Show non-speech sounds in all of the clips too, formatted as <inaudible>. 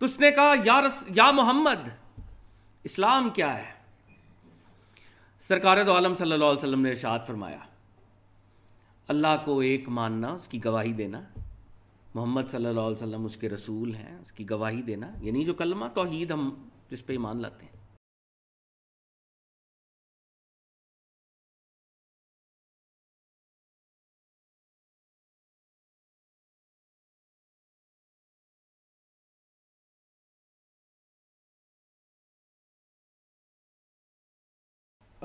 तो उसने कहा या रस या मोहम्मद इस्लाम क्या है सरकार आलम सल्लल्लाहु अलैहि वसल्लम ने इरशाद फरमाया अल्लाह को एक मानना उसकी गवाही देना मोहम्मद सल्लल्लाहु अलैहि वसल्लम उसके रसूल हैं उसकी गवाही देना यानी जो कलमा तोहीद हम जिस पे ईमान लाते हैं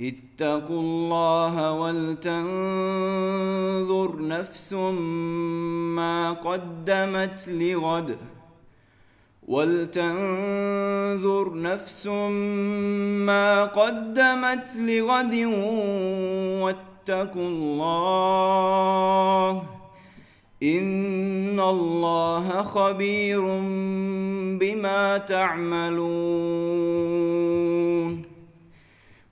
اتقوا الله ولتنظر نفس ما قدمت لغد ولتنظر نفس ما قدمت لغد واتقوا الله ان الله خبير بما تعملون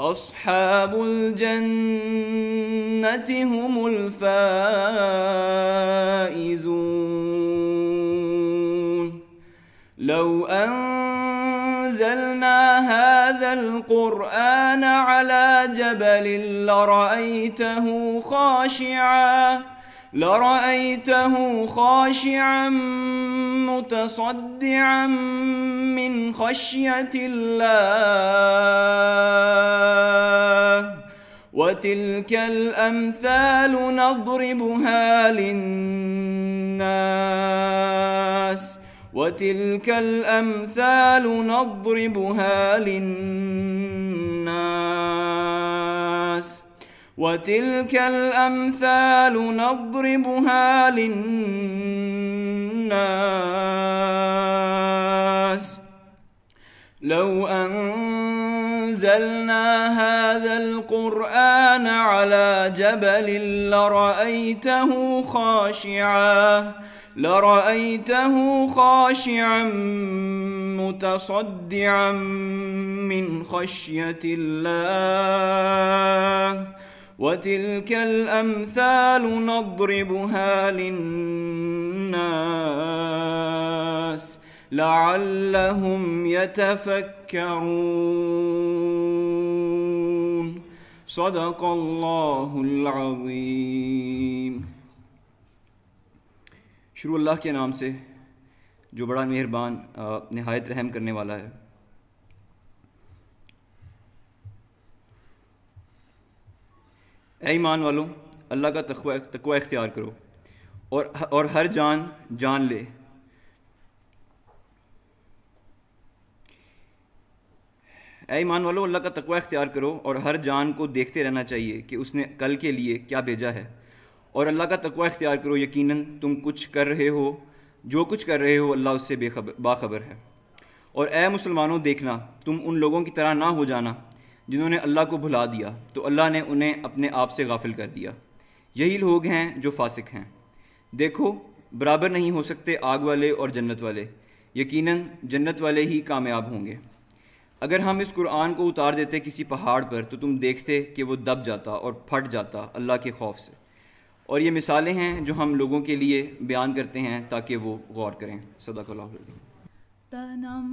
أصحاب الجنة هم الفائزون لو أنزلنا هذا القرآن على جبل لرأيته خاشعاً لرأيته خاشعا متصدعا من خشية الله وتلك الأمثال نضربها للناس وتلك الأمثال نضربها للناس وتلك الأمثال نضربها للناس لو أنزلنا هذا القرآن على جبل لرأيته خاشعاً لرأيته خاشعا متصدعا من خشية الله وتلك الأمثال نضربها للناس لعلهم يتفكرون صدق الله العظيم شروع الله کے نام سے جو بڑا مہربان نہایت رحم کرنے والا ہے ईमान वालों अल्लाह का तकवा तकवा इख्तियार करो और और हर जान जान ले ईमान वालों अल्लाह का तकवा इख्तियार करो और हर जान को देखते रहना चाहिए कि उसने कल के लिए क्या भेजा है और अल्लाह का तकवा इख्तियार करो यकीनन तुम कुछ कर रहे हो जो कुछ कर रहे हो अल्लाह उससे बेखबर बाखबर है और ए मुसलमानों देखना तुम उन लोगों की तरह ना हो जाना जिन्होंने अल्लाह को भुला दिया तो अल्लाह ने उन्हें अपने आप से गाफिल कर दिया यही लोग हैं जो फासिक हैं देखो बराबर नहीं हो सकते आग वाले और जन्नत वाले यकीनन जन्नत वाले ही कामयाब होंगे अगर हम इस कुरान को उतार देते किसी पहाड़ पर तो तुम देखते कि वो दब जाता और फट जाता अल्लाह के खौफ से और ये मिसालें हैं जो हम लोगों के लिए बयान करते हैं ताकि वो गौर करें सदा तनम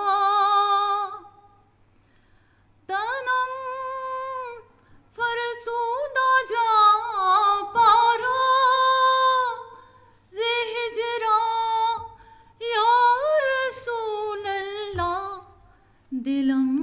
Long.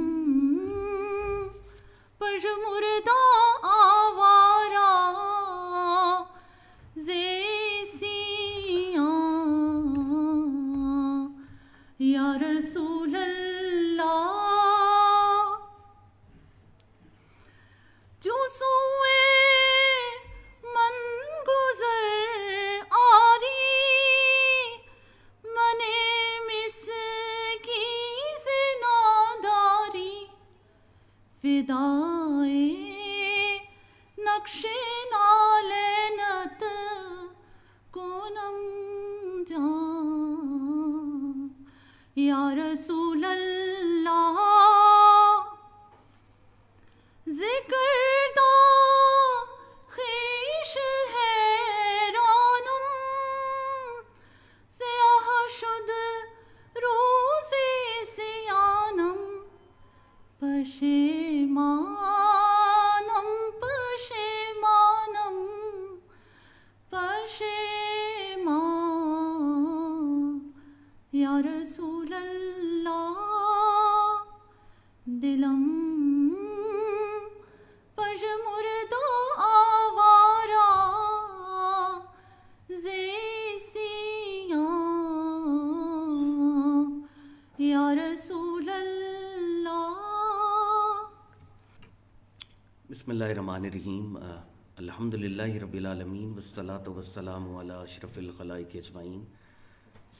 रहीम अलहमदिल्ला रबीआलमीन वसलात वसलाम अशरफ़लखलाक अजमाइन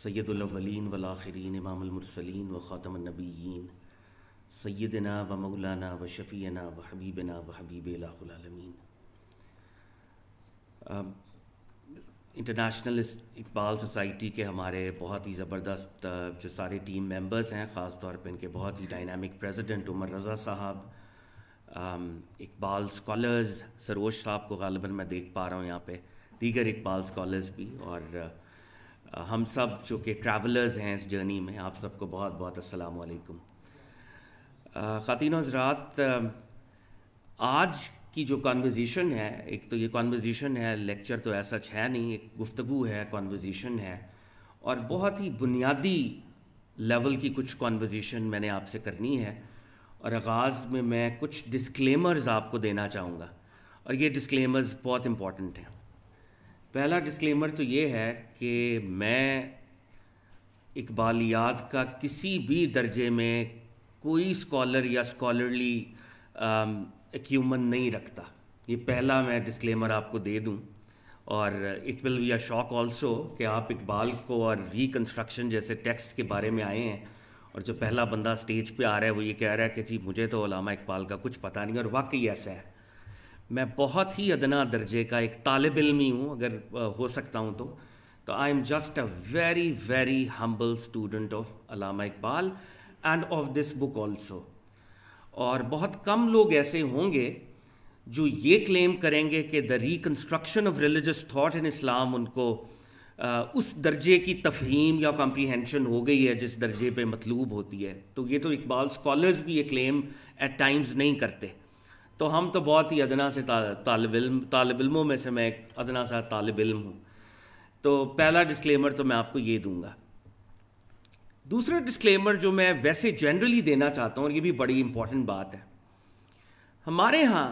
सैदुलवलिन वलाखरीन इमामसलिन व ख़ातमनबीन सैदना व मौलाना व शफ़ीना व हबीबना व हबीब लामीन इंटरनेशनल इकबाल सोसाइटी के हमारे बहुत ही ज़बरदस्त uh, जो सारे टीम मेंबर्स हैं ख़ास तौर पे इनके बहुत ही डायनामिक प्रेसिडेंट उमर रज़ा साहब इकबाल स्कॉलर्स सरोज साहब को गालिबा मैं देख पा रहा हूँ यहाँ पे दीगर इकबाल स्कॉलर्स भी और uh, uh, हम सब जो कि ट्रैवलर्स हैं इस जर्नी में आप सबको बहुत बहुत असलकुम uh, ख़ातिन हजरात um, आज की जो कॉन्वर्जेसन है एक तो ये कॉन्वर्जेसन है लेक्चर तो ऐसा है नहीं एक गुफ्तु है कॉन्वर्जेसन है और बहुत ही बुनियादी लेवल की कुछ कॉन्वर्जेसन मैंने आपसे करनी है और आगाज़ में मैं कुछ डिस्क्लेमर्स आपको देना चाहूँगा और ये डिस्क्लेमर्स बहुत इम्पॉर्टेंट हैं पहला डिस्क्लेमर तो ये है कि मैं इकबालियात का किसी भी दर्जे में कोई स्कॉलर या स्कॉलरली एक्यूमन नहीं रखता ये पहला मैं डिस्क्लेमर आपको दे दूं और it will be a shock also कि आप इकबाल को और रिकन्स्ट्रक्शन जैसे टेक्स्ट के बारे में आए हैं और जो पहला बंदा स्टेज पे आ रहा है वो ये कह रहा है कि जी मुझे तो अलामा इकबाल का कुछ पता नहीं और वाकई ऐसा है मैं बहुत ही अदना दर्जे का एक तालब इलमी हूँ अगर हो सकता हूँ तो तो I am just a very very humble student of Allama Iqbal and of this book also और बहुत कम लोग ऐसे होंगे जो ये क्लेम करेंगे कि the reconstruction of religious thought in Islam उनको उस दर्जे की तफहीम या कॉम्प्रीहेंशन हो गई है जिस दर्जे पे मतलूब होती है तो ये तो इकबाल स्कॉलर्स भी ये क्लेम एट टाइम्स नहीं करते तो हम तो बहुत ही अदना से तालब इलमों में से मैं एक अदना सा तालब इल्म हूँ तो पहला डिस्क्लेमर तो मैं आपको ये दूंगा दूसरा डिस्क्लेमर जो मैं वैसे जनरली देना चाहता हूँ और ये भी बड़ी इंपॉर्टेंट बात है हमारे यहाँ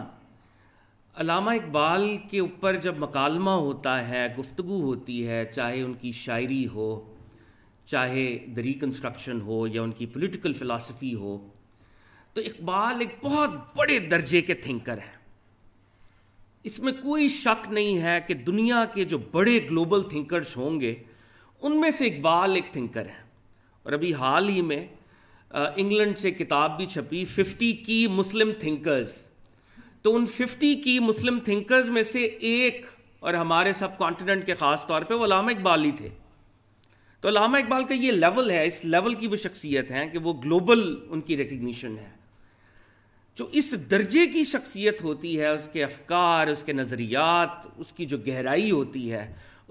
अलामा इकबाल के ऊपर जब मकालमा होता है गुफ्तु होती है चाहे उनकी शायरी हो चाहे द रिकन्स्ट्रक्शन हो या उनकी पॉलिटिकल फ़िलासफ़ी हो तो इकबाल एक बहुत बड़े दर्जे के थिंकर हैं इसमें कोई शक नहीं है कि दुनिया के जो बड़े ग्लोबल थिंकर्स होंगे उनमें से इकबाल एक थिंकर हैं और अभी हाल ही में इंग्लैंड से किताब भी छपी फिफ्टी की मुस्लिम थिंकर्स तो उन 50 की मुस्लिम थिंकर्स में से एक और हमारे सब कॉन्टिनेंट के ख़ास तौर पे वो लामा इकबाल ही थे तो लामा इकबाल का ये लेवल है इस लेवल की भी शख्सियत है कि वो ग्लोबल उनकी रिकग्निशन है जो इस दर्जे की शख्सियत होती है उसके अफकार उसके नज़रियात उसकी जो गहराई होती है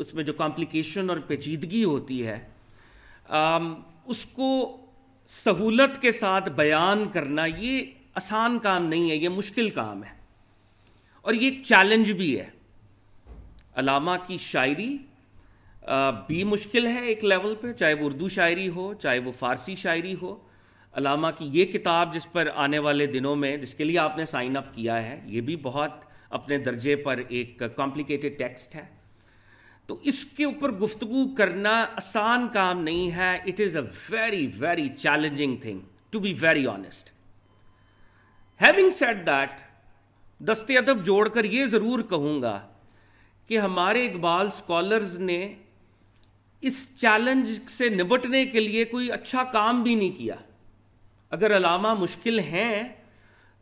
उसमें जो कॉम्प्लिकेशन और पेचीदगी होती है आम, उसको सहूलत के साथ बयान करना ये आसान काम नहीं है ये मुश्किल काम है और ये एक चैलेंज भी है अलामा की शायरी भी मुश्किल है एक लेवल पे चाहे वो उर्दू शायरी हो चाहे वो फ़ारसी शायरी हो अलामा की ये किताब जिस पर आने वाले दिनों में जिसके लिए आपने साइन अप किया है ये भी बहुत अपने दर्जे पर एक कॉम्प्लिकेटेड टेक्स्ट है तो इसके ऊपर गुफ्तु करना आसान काम नहीं है it is a very very challenging thing to be very honest having set that दस्त अदब जोड़कर ये ज़रूर कहूँगा कि हमारे इकबाल स्कॉलर्स ने इस चैलेंज से निपटने के लिए कोई अच्छा काम भी नहीं किया अगर अलामा मुश्किल हैं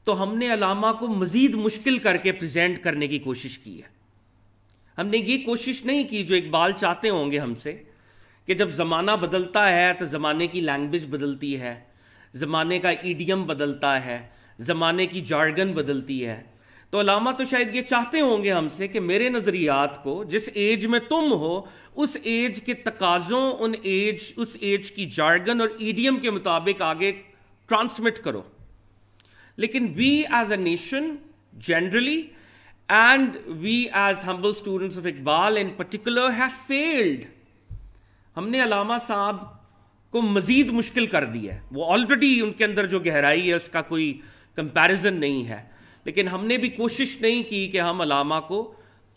तो हमने अलामा को मज़ीद मुश्किल करके प्रेजेंट करने की कोशिश की है हमने ये कोशिश नहीं की जो इकबाल चाहते होंगे हमसे कि जब ज़माना बदलता है तो ज़माने की लैंग्वेज बदलती है ज़माने का ईडियम बदलता है ज़माने की जार्गन बदलती है तो अलामा तो शायद ये चाहते होंगे हमसे कि मेरे नज़रियात को जिस एज में तुम हो उस एज के तकाज़ों उन एज उस एज की जार्गन और ईडियम के मुताबिक आगे ट्रांसमिट करो लेकिन we as a nation generally and we as humble students of Iqbal in particular have failed हमने अलामा साहब को मज़ीद मुश्किल कर दिया है वो ऑलरेडी उनके अंदर जो गहराई है उसका कोई कंपैरिजन नहीं है लेकिन हमने भी कोशिश नहीं की कि हम अलामा को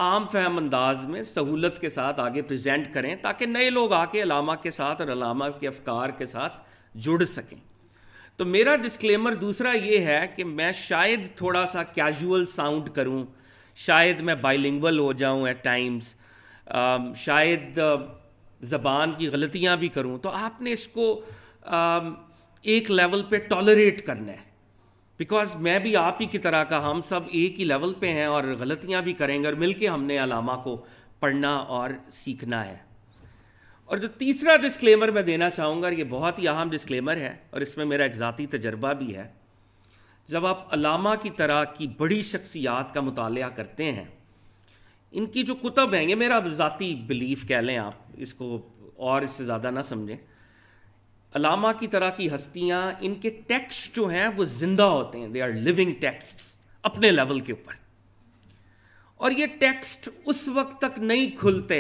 आम फहम अंदाज में सहूलत के साथ आगे प्रेजेंट करें ताकि नए लोग आके अलामा के साथ और अलामा के अफकार के साथ जुड़ सकें तो मेरा डिस्क्लेमर दूसरा ये है कि मैं शायद थोड़ा सा कैजुअल साउंड करूं शायद मैं बाइलिंगल हो जाऊं एट टाइम्स शायद ज़बान की गलतियां भी करूं तो आपने इसको आ, एक लेवल पे टॉलरेट करना है बिकॉज मैं भी आप ही की तरह का हम सब एक ही लेवल पे हैं और गलतियाँ भी करेंगे और मिल के हमने अलामा को पढ़ना और सीखना है और जो तीसरा डिस्क्लेमर मैं देना चाहूँगा ये बहुत ही अहम डिस्क्लेमर है और इसमें मेरा एक ज़ाती तजर्बा भी है जब आप अलामा की तरह की बड़ी शख्सियात का मुताल करते हैं इनकी जो कुतब हैं ये मेरा ज़ाती बिलीफ कह लें आप इसको और इससे ज़्यादा ना समझें अलामा की तरह की हस्तियाँ इनके टेक्स्ट जो हैं वो ज़िंदा होते हैं दे आर लिविंग टेक्स्ट अपने लेवल के ऊपर और ये टेक्स्ट उस वक्त तक नहीं खुलते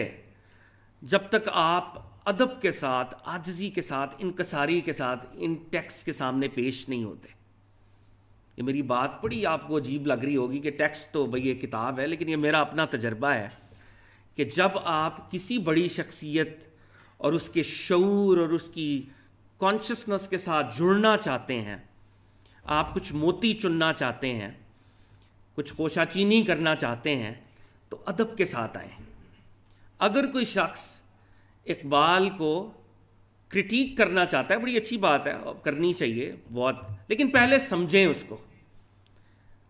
जब तक आप अदब के साथ आजजी के साथ इनकसारी के साथ इन टेक्स्ट के सामने पेश नहीं होते ये मेरी बात बड़ी आपको अजीब लग रही होगी कि टेक्स्ट तो भाई ये किताब है लेकिन ये मेरा अपना तजर्बा है कि जब आप किसी बड़ी शख्सियत और उसके शूर और उसकी कॉन्शियसनेस के साथ जुड़ना चाहते हैं आप कुछ मोती चुनना चाहते हैं कुछ कोशाचीनी करना चाहते हैं तो अदब के साथ आए अगर कोई शख्स इकबाल को क्रिटिक करना चाहता है बड़ी अच्छी बात है करनी चाहिए बहुत लेकिन पहले समझें उसको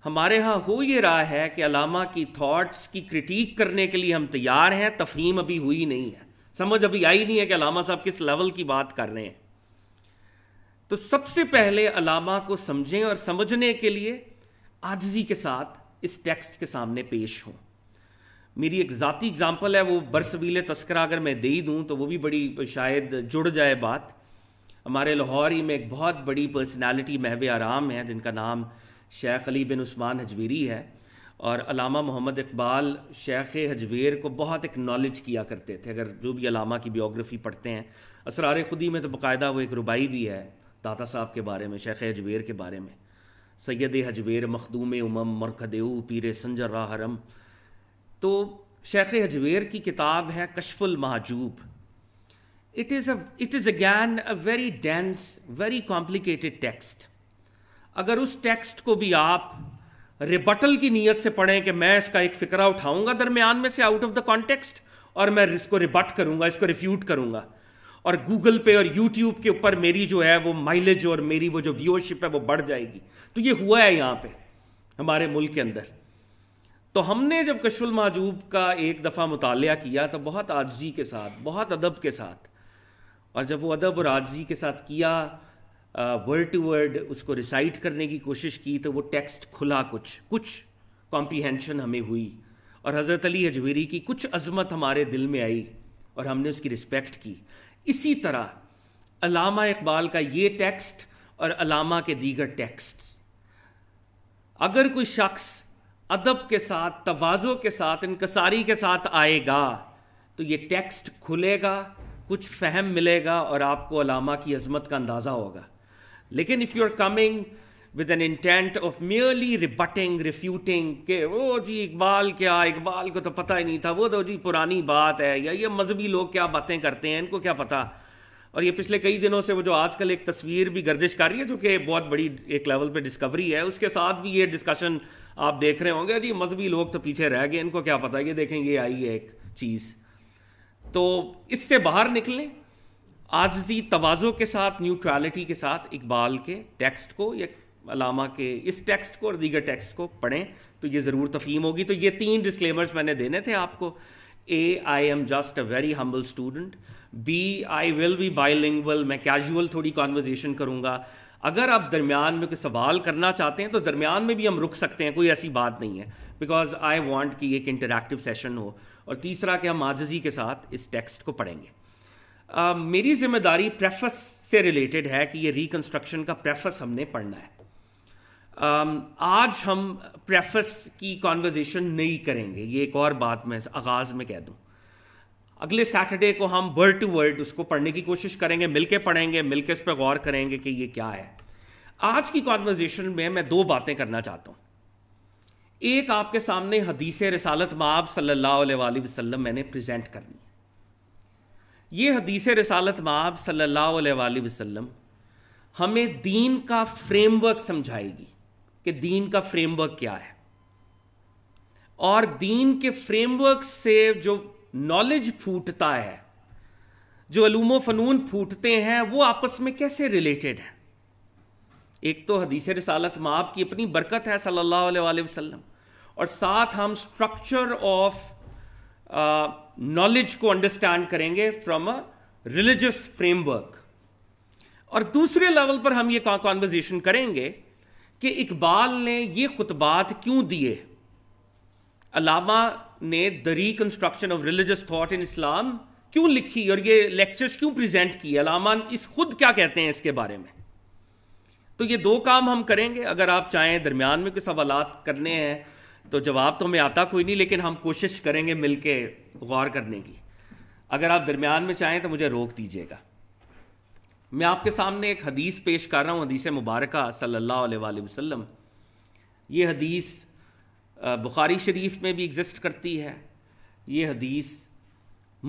हमारे यहाँ हो ये रहा है कि अलामा की थॉट्स की क्रिटिक करने के लिए हम तैयार हैं तफहीम अभी हुई नहीं है समझ अभी आई नहीं है कि अलामा साहब किस लेवल की बात कर रहे हैं तो सबसे पहले अलामा को समझें और समझने के लिए आजजी के साथ इस टेक्स्ट के सामने पेश हों मेरी एक ज़ाती एग्ज़ाम्पल है वो बरसवीले तस्करा अगर मैं दे ही दूँ तो वो भी बड़ी शायद जुड़ जाए बात हमारे लाहौर ही में एक बहुत बड़ी पर्सनालिटी महव आराम है जिनका नाम शेख अली बिन उस्मान हजवेरी है और अलामा मोहम्मद इकबाल शेख हजवेर को बहुत एक नॉलेज किया करते थे अगर जो भी अलामा की बायोग्राफी पढ़ते हैं असरार खुदी में तो बाकायदा वो एक रुबाई भी है दाता साहब के बारे में शेख अजबेर के बारे में सैद हजबेर मखदूम उमम मरखदेऊ पीर संजर राहरम तो शेख हजबेर की किताब है Kashful Mahjub it is a it is again a very dense very complicated text अगर उस टेक्स्ट को भी आप रिबटल की नीयत से पढ़ें कि मैं इसका एक फ़िक्रा उठाऊंगा दरमियान में से आउट ऑफ द कॉन्टेक्स्ट और मैं इसको रिबट करूंगा इसको रिफ्यूट करूंगा और गूगल पे और यूट्यूब के ऊपर मेरी जो है वो माइलेज और मेरी वो जो व्यूअरशिप है वो बढ़ जाएगी तो ये हुआ है यहाँ पे हमारे मुल्क के अंदर तो हमने जब कशफुल माजूब का एक दफ़ा मुताल किया तो बहुत आजी के साथ बहुत अदब के साथ और जब वो अदब और आजी के साथ किया वर्ड टू वर्ड उसको रिसाइट करने की कोशिश की तो वो टेक्स्ट खुला कुछ कुछ कॉम्प्रीहेंशन हमें हुई और हज़रत अली हजवेरी की कुछ अजमत हमारे दिल में आई और हमने उसकी रिस्पेक्ट की इसी तरह अलामा इकबाल का ये टेक्स्ट और अलामा के दीगर टेक्स्ट अगर कोई शख्स अदब के साथ तोज़ो के साथ इनकसारी के साथ आएगा तो ये टेक्स्ट खुलेगा कुछ फहम मिलेगा और आपको अलामा की अजमत का अंदाज़ा होगा लेकिन if you are coming with an intent of merely rebutting refuting के वो जी इकबाल क्या इकबाल को तो पता ही नहीं था वो तो जी पुरानी बात है या ये मजहबी लोग क्या बातें करते हैं इनको क्या पता और ये पिछले कई दिनों से वो जो आजकल एक तस्वीर भी गर्दिश कर रही है जो कि बहुत बड़ी एक लेवल पे डिस्कवरी है उसके साथ भी ये डिस्कशन आप देख रहे होंगे जी मजहबी लोग तो पीछे रह गए इनको क्या पता ये देखें ये आई है एक चीज़ तो इससे बाहर निकलें आजजी तोज़ों के साथ न्यूट्रलिटी के साथ इकबाल के टेक्स्ट को या अलामा के इस टेक्स्ट को और दीगर टेक्स्ट को पढ़ें तो ये ज़रूर तफीम होगी तो ये तीन डिस्क्लेमर्स मैंने देने थे आपको a I am just a very humble student be I will be bilingual मैं कैजुअल थोड़ी कॉन्वर्जेसन करूँगा अगर आप दरमियान में कोई सवाल करना चाहते हैं तो दरमियान में भी हम रुक सकते हैं कोई ऐसी बात नहीं है बिकॉज आई वॉन्ट कि एक इंटरेक्टिव सेशन हो और तीसरा कि हम आजजी के साथ इस टेक्स्ट को पढ़ेंगे uh, मेरी जिम्मेदारी प्रेफस से रिलेटेड है कि ये रिकन्स्ट्रक्शन का प्रेफस हमने पढ़ना है Um, आज हम प्रेफस की कॉन्वर्जेशन नहीं करेंगे ये एक और बात मैं आगाज़ में कह दूँ अगले सैटरडे को हम वर्ड टू वर्ड उसको पढ़ने की कोशिश करेंगे मिलके पढ़ेंगे मिलके इस पर गौर करेंगे कि ये क्या है आज की कॉन्वर्जेशन में मैं दो बातें करना चाहता हूँ एक आपके सामने हदीस रसालत माब सल्ला वसलम मैंने प्रजेंट करनी ये हदीस रसालत माब सल्ला वसलम हमें दीन का फ्रेमवर्क समझाएगी कि दीन का फ्रेमवर्क क्या है और दीन के फ्रेमवर्क से जो नॉलेज फूटता है जो अलूमो फ़नून फूटते हैं वो आपस में कैसे रिलेटेड हैं एक तो हदीस रसालत माप की अपनी बरकत है सल्लल्लाहु अलैहि वसल्लम और साथ हम स्ट्रक्चर ऑफ नॉलेज को अंडरस्टैंड करेंगे फ्रॉम अ रिलीजियस फ्रेमवर्क और दूसरे लेवल पर हम ये कॉन्वर्जेशन करेंगे कि इकबाल ने ये खुतबात क्यों दिए अलामा ने the reconstruction of religious thought in Islam क्यों लिखी और ये लेक्चर्स क्यों प्रेजेंट किए अलामा इस खुद क्या कहते हैं इसके बारे में तो ये दो काम हम करेंगे अगर आप चाहें दरमियान में कोई सवाल करने हैं तो जवाब तो हमें आता कोई नहीं लेकिन हम कोशिश करेंगे मिल के गौर करने की अगर आप दरमियान में चाहें तो मुझे रोक दीजिएगा मैं आपके सामने एक हदीस पेश कर रहा हूँ हदीस मुबारक सल्ला वसम ये हदीस बुखारी शरीफ में भी एग्ज़िस्ट करती है ये हदीस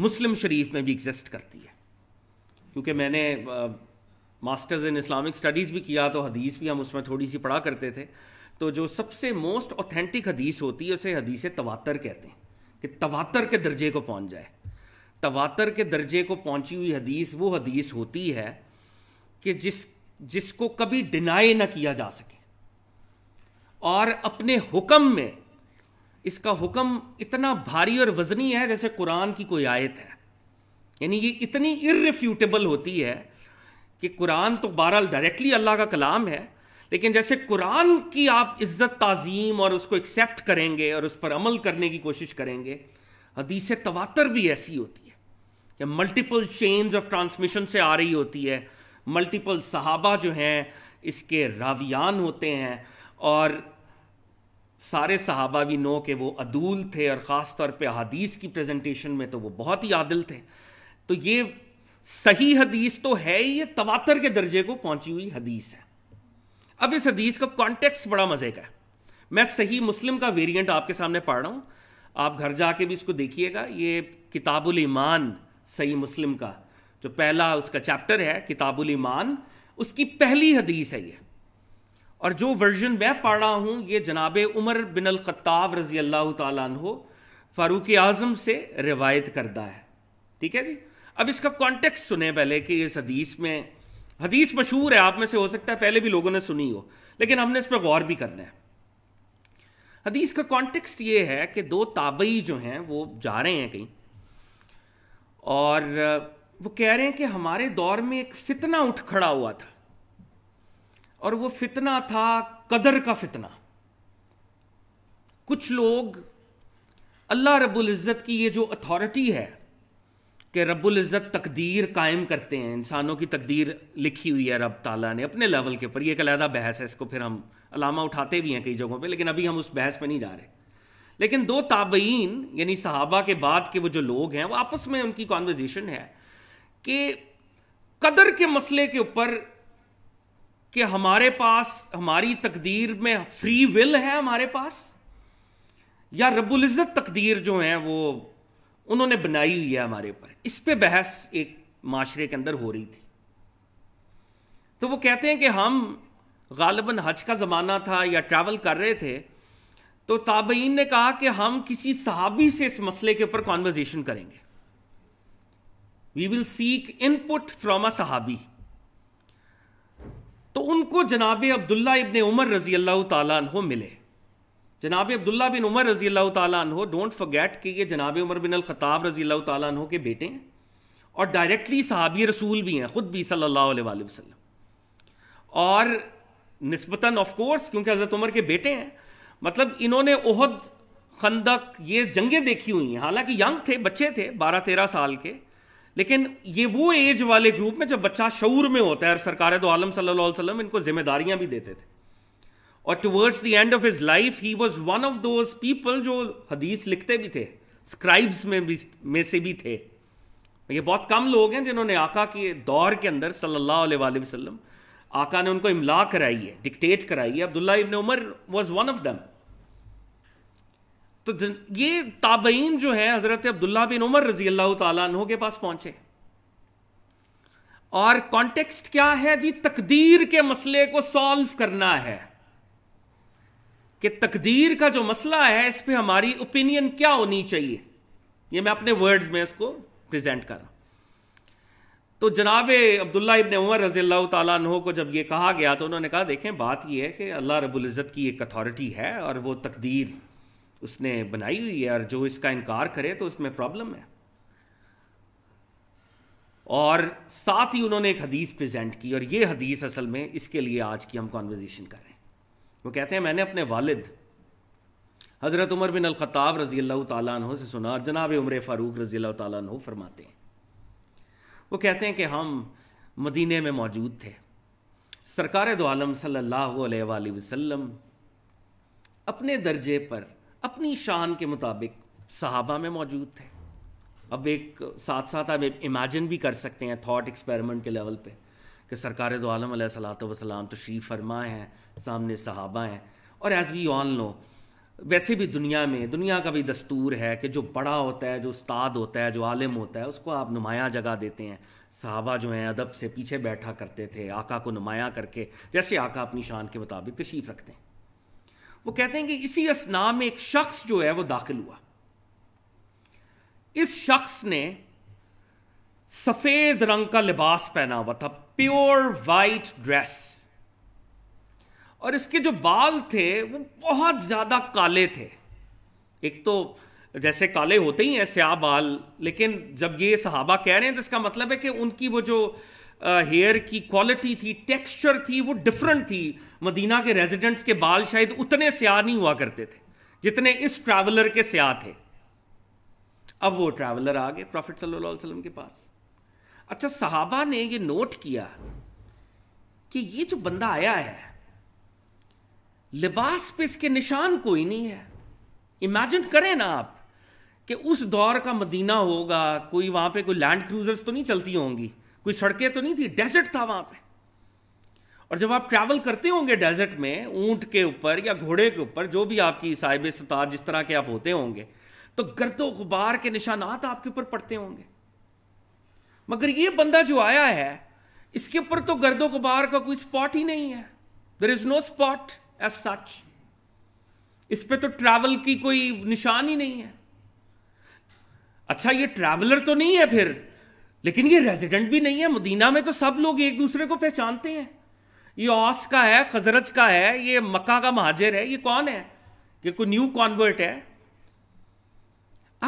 मुस्लिम शरीफ में भी एग्ज़िस्ट करती है क्योंकि मैंने मास्टर्स इन इस्लामिक स्टडीज़ भी किया तो हदीस भी हम उसमें थोड़ी सी पढ़ा करते थे तो जो सबसे मोस्ट ऑथेंटिक हदीस होती है उसे हदीस तवातर कहते हैं कि तवातर के दर्जे को पहुंच जाए तवातर के दर्जे को पहुंची हुई हदीस वो हदीस होती है कि जिस जिसको कभी डिनाई ना किया जा सके और अपने हुक्म में इसका हुक्म इतना भारी और वजनी है जैसे कुरान की कोई आयत है यानी ये इतनी इररिफ्यूटेबल होती है कि कुरान तो बहरहाल डायरेक्टली अल्लाह का कलाम है लेकिन जैसे कुरान की आप इज़्ज़त तज़ीम और उसको एक्सेप्ट करेंगे और उस पर अमल करने की कोशिश करेंगे हदीस तवातर भी ऐसी होती है या मल्टीपल चेंज ऑफ ट्रांसमिशन से आ रही होती है मल्टीपल सहाबा जो हैं इसके रावियान होते हैं और सारे सहाबा भी नो के वो अदूल थे और ख़ास तौर पे हदीस की प्रेजेंटेशन में तो वो बहुत ही आदिल थे तो ये सही हदीस तो है ही ये तवातर के दर्जे को पहुंची हुई हदीस है अब इस हदीस का कॉन्टेक्स बड़ा मज़े का है मैं सही मुस्लिम का वेरिएंट आपके सामने पढ़ रहा हूँ आप घर जाके भी इसको देखिएगा ये किताबुल ईमान सही मुस्लिम का जो पहला उसका चैप्टर है किताबुल ईमान उसकी पहली हदीस है ये और जो वर्जन मैं पढ़ रहा हूँ ये जनाब उमर बिन खत्ताब रज़ी अल्लाह तहो फ़ारूक आज़म से रिवायत करदा है ठीक है जी अब इसका कॉन्टेक्स्ट सुने पहले कि इस हदीस में हदीस मशहूर है आप में से हो सकता है पहले भी लोगों ने सुनी हो लेकिन हमने इस पर गौर भी करना है हदीस का कॉन्टेक्स्ट ये है कि दो ताबई जो हैं वो जा रहे हैं कहीं और वो कह रहे हैं कि हमारे दौर में एक फितना उठ खड़ा हुआ था और वो फितना था कदर का फितना कुछ लोग अल्लाह रब्बुल इज़्ज़त की ये जो अथॉरिटी है कि रब्बुल इज़्ज़त तकदीर कायम करते हैं इंसानों की तकदीर लिखी हुई है रब ताला ने अपने लेवल के ऊपर ये एक अलहदा बहस है इसको फिर हम अलामा उठाते भी हैं कई जगहों पे लेकिन अभी हम उस बहस में नहीं जा रहे लेकिन दो ताबईन यानी सहाबा के बाद के वो जो लोग हैं वो आपस में उनकी कॉन्वर्जेशन है कि कदर के मसले के ऊपर कि हमारे पास हमारी तकदीर में फ्री विल है हमारे पास या रबुल इज़्ज़त तकदीर जो है वो उन्होंने बनाई हुई है हमारे ऊपर इस पे बहस एक माशरे के अंदर हो रही थी तो वो कहते हैं कि हम गालिबा हज का ज़माना था या ट्रैवल कर रहे थे तो ताबईन ने कहा कि हम किसी सहाबी से इस मसले के ऊपर कॉन्वर्जेशन करेंगे we will seek input from a सहाबी तो उनको जनाब अब्दुल्ला इबन उमर रजी अल्लाह तहो मिले जनाब अब्दुल्ला बिन उमर रजी अल्लाह तहो डोंट फॉरगेट कि ये जनाब उमर बिन अलख़ताब रजी अल्लाह तहो के बेटे हैं और डायरेक्टली सहाबी रसूल भी हैं ख़ुद भी सल्लल्लाहु अलैहि वसल्लम और नस्बता ऑफकोर्स क्योंकि हज़रत उमर के बेटे हैं मतलब इन्होंने ओहद खंदक ये जंगें देखी हुई हैं हालांकि यंग थे बच्चे थे बारह तेरह साल के लेकिन ये वो एज वाले ग्रुप में जब बच्चा शूर में होता है और सरकार तो आलम सल्ला इनको जिम्मेदारियां भी देते थे और towards the end of his life he was one of those people जो हदीस लिखते भी थे स्क्राइब्स में भी में से भी थे ये बहुत कम लोग हैं जिन्होंने आका के दौर के अंदर सल्ला वसलम आका ने उनको इमला कराई है डिक्टेट कराई है Abdullah ibn Umar was one of them तो ये ताबईन जो है हज़रत अब्दुल्ला बिन उमर रजी अल्लाह तु के पास पहुंचे और कॉन्टेक्स्ट क्या है जी तकदीर के मसले को सॉल्व करना है कि तकदीर का जो मसला है इस पर हमारी ओपिनियन क्या होनी चाहिए ये मैं अपने वर्ड्स में इसको प्रेजेंट कर रहा तो जनाब अब्दुल्ला इबन उमर रजी अल्लाह तु को जब ये कहा गया तो उन्होंने कहा देखें बात यह है कि अल्लाह रबुल्ज़त की एक अथॉरिटी है और वो तकदीर उसने बनाई हुई है और जो इसका इनकार करे तो उसमें प्रॉब्लम है और साथ ही उन्होंने एक हदीस प्रेजेंट की और ये हदीस असल में इसके लिए आज की हम कॉन्वर्जेसन कर रहे हैं वो कहते हैं मैंने अपने वालिद हज़रत उमर बिन अलखताब रज़ी अल्लाह तु से सुना और जनाब उमर फ़ारूक रज़ी अल्लाह तु फरमाते हैं वो कहते हैं कि हम मदीने में मौजूद थे सरकार दो आलम सल्लल्लाहु अलैहि वसल्लम अपने दर्जे पर अपनी शान के मुताबिक सहाबा में मौजूद थे अब एक साथ साथ आप इमेजिन भी कर सकते हैं थॉट एक्सपेरिमेंट के लेवल पे कि सरकार दो आलम सलात वसलाम तो शी फरमा हैं सामने सहाबा हैं और एज़ वी ऑल नो वैसे भी दुनिया में दुनिया का भी दस्तूर है कि जो बड़ा होता है जो उस्ताद होता है जो आलिम होता है उसको आप नुमाया जगह देते हैं साहबा जो हैं अदब से पीछे बैठा करते थे आका को नुमाया करके जैसे आका अपनी शान के मुताबिक तशीफ़ रखते हैं वो कहते हैं कि इसी असना में एक शख्स जो है वो दाखिल हुआ इस शख्स ने सफ़ेद रंग का लिबास पहना हुआ था प्योर वाइट ड्रेस और इसके जो बाल थे वो बहुत ज़्यादा काले थे एक तो जैसे काले होते ही हैं स्या बाल लेकिन जब ये सहाबा कह रहे हैं तो इसका मतलब है कि उनकी वो जो हेयर की क्वालिटी थी टेक्सचर थी वो डिफरेंट थी मदीना के रेजिडेंट्स के बाल शायद उतने स्याह नहीं हुआ करते थे जितने इस ट्रैवलर के स्याह थे अब वो ट्रैवलर आ गए प्रॉफिट सल्लल्लाहु अलैहि वसल्लम के पास अच्छा साहबा ने ये नोट किया कि ये जो बंदा आया है लिबास पे इसके निशान कोई नहीं है इमेजिन करें ना आप कि उस दौर का मदीना होगा कोई वहां पे कोई लैंड क्रूजर्स तो नहीं चलती होंगी कोई सड़कें तो नहीं थी डेजर्ट था वहां पे और जब आप ट्रैवल करते होंगे डेजर्ट में ऊंट के ऊपर या घोड़े के ऊपर जो भी आपकी साहिब सतार जिस तरह के आप होते होंगे तो गर्दो गुबार के निशानात आपके ऊपर पड़ते होंगे मगर ये बंदा जो आया है इसके ऊपर तो गर्दो गुबार का कोई स्पॉट ही नहीं है there is no spot as such इस पर तो ट्रैवल की कोई निशान ही नहीं है अच्छा ये ट्रैवलर तो नहीं है फिर लेकिन ये रेजिडेंट भी नहीं है मदीना में तो सब लोग एक दूसरे को पहचानते हैं ये ऑस का है खजरत का है ये मक्का का महाजर है ये कौन है ये कोई न्यू कॉन्वर्ट है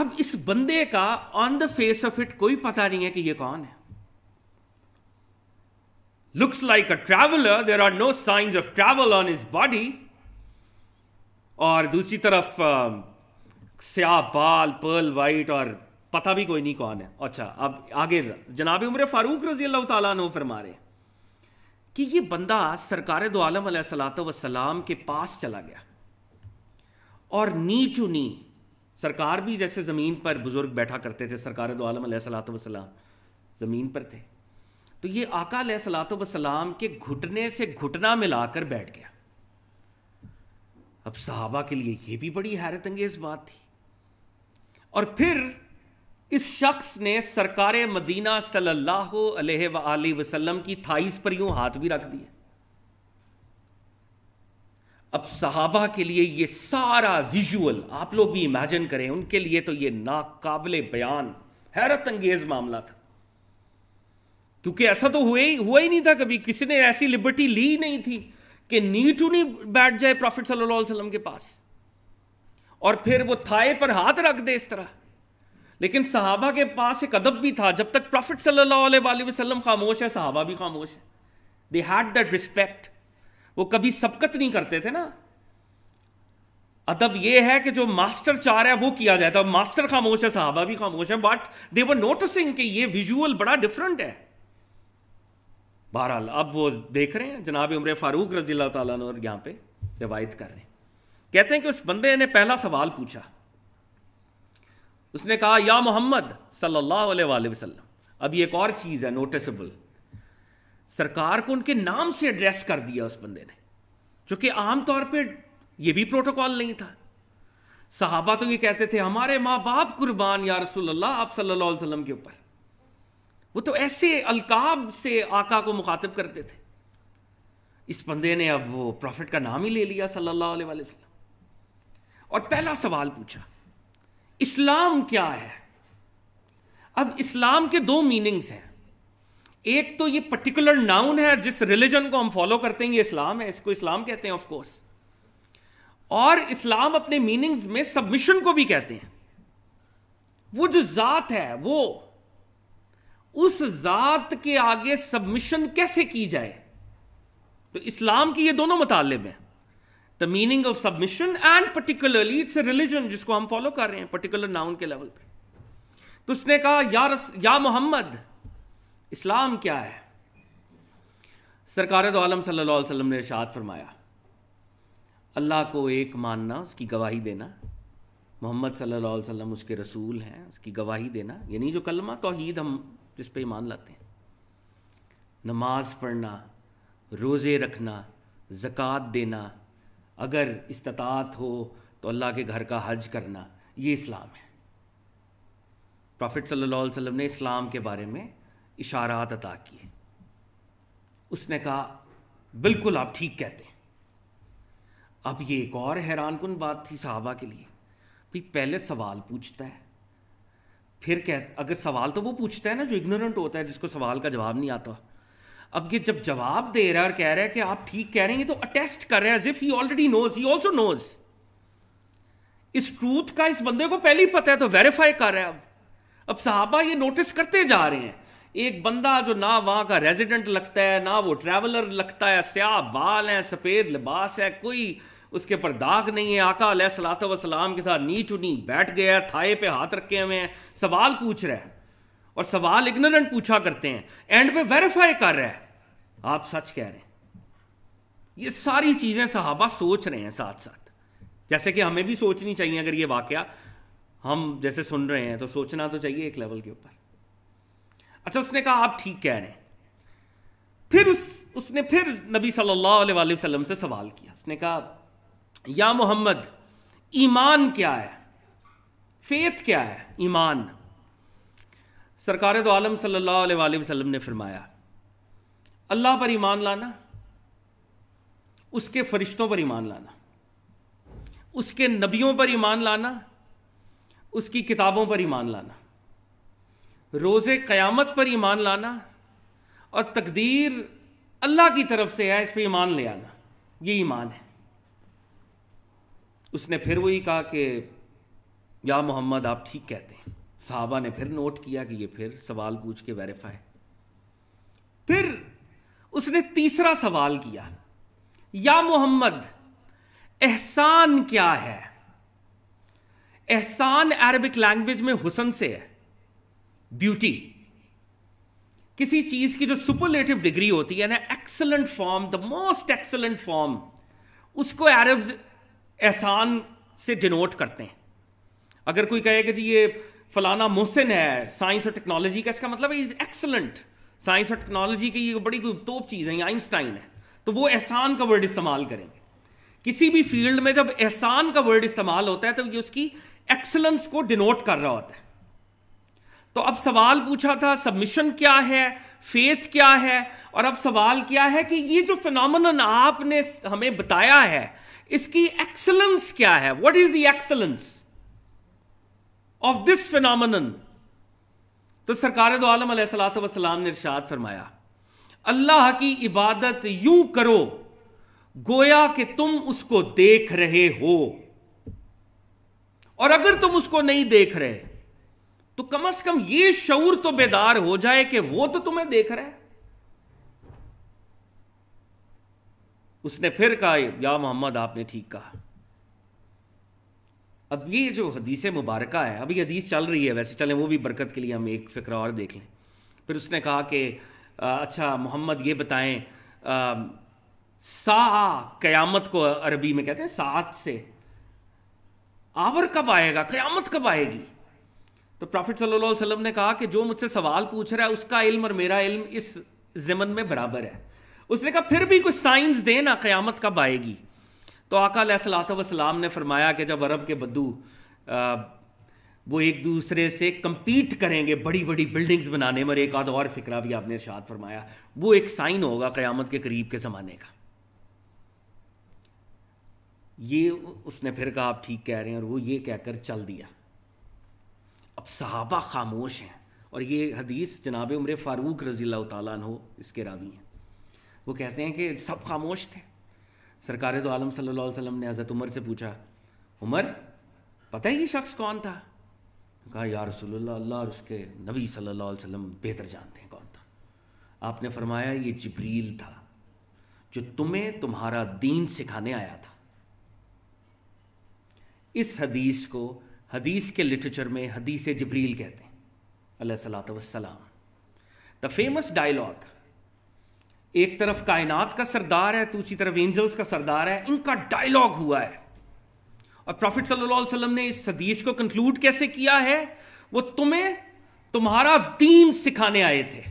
अब इस बंदे का on the face of it कोई पता नहीं है कि ये कौन है looks like a traveller there are no science of travel on his body और दूसरी तरफ स्या बाल पर्ल वाइट और पता भी कोई नहीं कौन है अच्छा अब आगे जनाब उम्र फारूक रजी अल्लाह तु फरमा रहे कि ये बंदा सरकार दो आलम वसलाम के पास चला गया और नी टू नी सरकार भी जैसे ज़मीन पर बुज़ुर्ग बैठा करते थे सरकार दो आलम वसलाम ज़मीन पर थे तो ये आका वसलाम के घुटने से घुटना मिलाकर बैठ गया अब साहबा के लिए ये भी बड़ी हैरत अंगेज बात थी और फिर इस शख्स ने सरकार मदीना सल्लल्लाहु अलैहि वसल्लम की थाइस पर यूं हाथ भी रख दिया अब सहाबा के लिए ये सारा विजुअल आप लोग भी इमेजिन करें उनके लिए तो ये नाकाबिल बयान हैरत अंगेज मामला था क्योंकि ऐसा तो हुए हुआ ही नहीं था कभी किसी ने ऐसी लिबर्टी ली नहीं थी कि नी टू नी बैठ जाए प्रॉफिट सल्लल्लाहु अलैहि वसल्लम के पास और फिर वो थाए पर हाथ रख दे इस तरह लेकिन सहाबा के पास एक अदब भी था जब तक प्रॉफिट सल्लाम वसल्लम खामोश है सहाबा भी खामोश है दे हैड दैट रिस्पेक्ट वो कभी सबकत नहीं करते थे ना अदब ये है कि जो मास्टर चाह रहा है वो किया जाए तो मास्टर खामोश है साहबा भी खामोश है बट दे वर नोटिसिंग कि ये विजुअल बड़ा डिफरेंट है बहरहाल अब वो देख रहे हैं जनाब उम्र फारूक रजील्ला तैन यहाँ पे रिवायत कर रहे हैं कहते हैं कि उस बंदे ने पहला सवाल पूछा उसने कहा या मोहम्मद सल्लल्लाहु अलैहि वसल्लम अब ये एक और चीज़ है नोटिसबल सरकार को उनके नाम से एड्रेस कर दिया उस बंदे ने जो कि आमतौर पर यह भी प्रोटोकॉल नहीं था सहाबा तो ये कहते थे हमारे माँ बाप कुर्बान या रसोल्ला आप सल्लल्लाहु अलैहि वसल्लम के ऊपर वो तो ऐसे अलकाब से आका को मुखातब करते थे इस बंदे ने अब वो प्रॉफिट का नाम ही ले लिया सल्लल्लाहु अलैहि वसल्लम और पहला सवाल पूछा इस्लाम क्या है अब इस्लाम के दो मीनिंग्स हैं एक तो ये पर्टिकुलर नाउन है जिस रिलीजन को हम फॉलो करते हैं ये इस्लाम है इसको इस्लाम कहते हैं ऑफ कोर्स और इस्लाम अपने मीनिंग्स में सबमिशन को भी कहते हैं वो जो ज़ात है वो उस ज़ात के आगे सबमिशन कैसे की जाए तो इस्लाम की ये दोनों मुतालिब हैं the meaning of submission and particularly it's a religion जिसको हम फॉलो कर रहे हैं पर्टिकुलर नाउन के लेवल पे तो उसने कहा या रस या मोहम्मद इस्लाम क्या है सरकार आलम सल्लाम ने इशाद फरमाया अल्लाह को एक मानना उसकी गवाही देना मोहम्मद सल्लल्लाहु उसके रसूल हैं उसकी गवाही देना यानी जो कलमा तोहीद हम जिस पर ईमान लाते हैं नमाज पढ़ना रोज़े रखना जक़ात देना अगर इस्तात हो तो अल्लाह के घर का हज करना ये इस्लाम है प्रॉफिट सल्लल्लाहु अलैहि वसल्लम ने इस्लाम के बारे में इशारात अता किए उसने कहा बिल्कुल आप ठीक कहते हैं अब ये एक और हैरान कन बात थी साहबा के लिए भाई पहले सवाल पूछता है फिर कह अगर सवाल तो वो पूछता है ना जो इग्नोरेंट होता है जिसको सवाल का जवाब नहीं आता अब ये जब जवाब दे रहा है और कह रहा है कि आप ठीक कह रहे हैं तो अटेस्ट कर रहे हैं as if he already knows he also knows इस ट्रूथ का इस बंदे को पहले ही पता है तो वेरीफाई कर रहा है अब अब साहबा ये नोटिस करते जा रहे हैं एक बंदा जो ना वहां का रेजिडेंट लगता है ना वो ट्रैवलर लगता है स्याह बाल है सफ़ेद लिबास है कोई उसके ऊपर दाग नहीं है आका सलात वसलाम के साथ नी चुनी बैठ गया थाए पे हाथ रखे हुए हैं सवाल पूछ रहे है और सवाल इग्नोरेंट पूछा करते हैं एंड में वेरीफाई कर रहा है आप सच कह रहे हैं ये सारी चीज़ें सहाबा सोच रहे हैं साथ साथ जैसे कि हमें भी सोचनी चाहिए अगर ये वाक्य हम जैसे सुन रहे हैं तो सोचना तो चाहिए एक लेवल के ऊपर अच्छा उसने कहा आप ठीक कह रहे हैं फिर उस उसने फिर नबी सल्लल्लाहु अलैहि वसल्लम से सवाल किया उसने कहा या मोहम्मद ईमान क्या है फेथ क्या है ईमान सरकार तो आलम सल्ला वसलम ने फरमाया अल्लाह पर ईमान लाना उसके फरिश्तों पर ईमान लाना उसके नबियों पर ईमान लाना उसकी किताबों पर ईमान लाना रोज़ क़यामत पर ईमान लाना और तकदीर अल्लाह की तरफ से है इस पर ईमान ले आना ये ईमान है उसने फिर वही कहा कि या मोहम्मद आप ठीक कहते हैं साहबा ने फिर नोट किया कि ये फिर सवाल पूछ के वेरीफाई फिर उसने तीसरा सवाल किया या मोहम्मद एहसान क्या है एहसान अरबिक लैंग्वेज में हुसन से है ब्यूटी किसी चीज की जो सुपरलेटिव डिग्री होती है ना excellent form the most excellent form उसको अरब एहसान से डिनोट करते हैं अगर कोई कहे कि जी ये फलाना मोहसिन है साइंस और टेक्नोलॉजी का इसका मतलब इज़ एक्सलेंट साइंस और टेक्नोलॉजी की ये बड़ी तोप चीज़ है आइंस्टाइन है तो वो एहसान का वर्ड इस्तेमाल करेंगे किसी भी फील्ड में जब एहसान का वर्ड इस्तेमाल होता है तो ये उसकी एक्सलेंस को डिनोट कर रहा होता है तो अब सवाल पूछा था सबमिशन क्या है फेथ क्या है और अब सवाल क्या है कि ये जो फिनमन आपने हमें बताया है इसकी एक्सलेंस क्या है what is the excellence of this phenomenon तो सरकार दो आलम सलाम ने इर्शाद फरमाया अल्लाह की इबादत यूं करो गोया कि तुम उसको देख रहे हो और अगर तुम उसको नहीं देख रहे तो कम अज कम ये शऊर तो बेदार हो जाए कि वो तो तुम्हें देख रहा है उसने फिर कहा या मोहम्मद आपने ठीक कहा अब ये जो हदीस मुबारक है अभी हदीस चल रही है वैसे चलें वो भी बरकत के लिए हम एक फ़िक्र और देख लें फिर उसने कहा कि अच्छा मोहम्मद ये बताएं सा क़यामत को अरबी में कहते हैं सात से आवर कब आएगा क़यामत कब आएगी तो प्रॉफिट सल्लल्लाहु अलैहि वसल्लम ने कहा कि जो मुझसे सवाल पूछ रहा है उसका इल्म और मेरा इल्म इस ज़मन में बराबर है उसने कहा फिर भी कुछ साइंस ना क़यामत कब आएगी तो आका सलाम ने फरमाया कि जब अरब के बद्दू वो एक दूसरे से कम्पीट करेंगे बड़ी बड़ी बिल्डिंग्स बनाने में एक आध और फिक्रा भी आपने इर्शाद फरमाया वो एक साइन होगा क़यामत के करीब के ज़माने का ये उसने फिर कहा आप ठीक कह रहे हैं और वो ये कहकर चल दिया अब सहाबा खामोश हैं और ये हदीस जनाब उम्र फ़ारूक रज़ी अल्लाह तु इसके रावी हैं वो कहते हैं कि सब खामोश थे सरकार तो आलम सल्लल्लाहु अलैहि वसल्लम ने हज़रत उमर से पूछा उमर पता है ये शख्स कौन था तो कहा या रसूलुल्लाह अल्लाह और उसके नबी सल्लल्लाहु अलैहि वसल्लम बेहतर जानते हैं कौन था आपने फरमाया ये जबरील था जो तुम्हें तुम्हारा दीन सिखाने आया था इस हदीस को हदीस के लिटरेचर में हदीस जबरील कहते हैं अल्लाह सलात वसलाम द फेमस डायलॉग एक तरफ कायनात का सरदार है दूसरी तरफ एंजल्स का सरदार है इनका डायलॉग हुआ है और प्रॉफिट सल्लल्लाहु अलैहि वसल्लम ने इस हदीस को कंक्लूड कैसे किया है वो तुम्हें तुम्हारा दीन सिखाने आए थे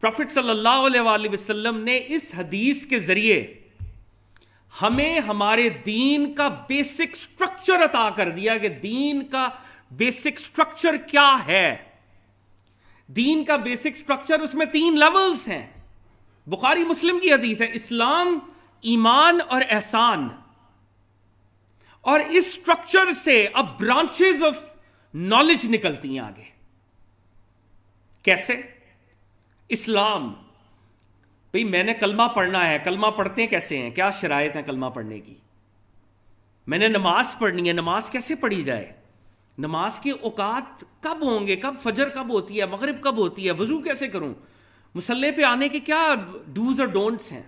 प्रॉफिट सल्लल्लाहु अलैहि वसल्लम ने इस हदीस के जरिए हमें हमारे दीन का बेसिक स्ट्रक्चर अता कर दिया कि दीन का बेसिक स्ट्रक्चर क्या है दीन का बेसिक स्ट्रक्चर उसमें तीन लेवल्स हैं बुखारी मुस्लिम की हदीस है इस्लाम ईमान और एहसान और इस स्ट्रक्चर से अब ब्रांचेस ऑफ नॉलेज निकलती हैं आगे कैसे इस्लाम भाई मैंने कलमा पढ़ना है कलमा पढ़ते हैं कैसे हैं क्या शरायत है कलमा पढ़ने की मैंने नमाज पढ़नी है नमाज कैसे पढ़ी जाए नमाज के औकात कब होंगे कब फजर कब होती है मगरब कब होती है वज़ू कैसे करूँ मुसल्ले पे आने के क्या डूज और डोंट्स हैं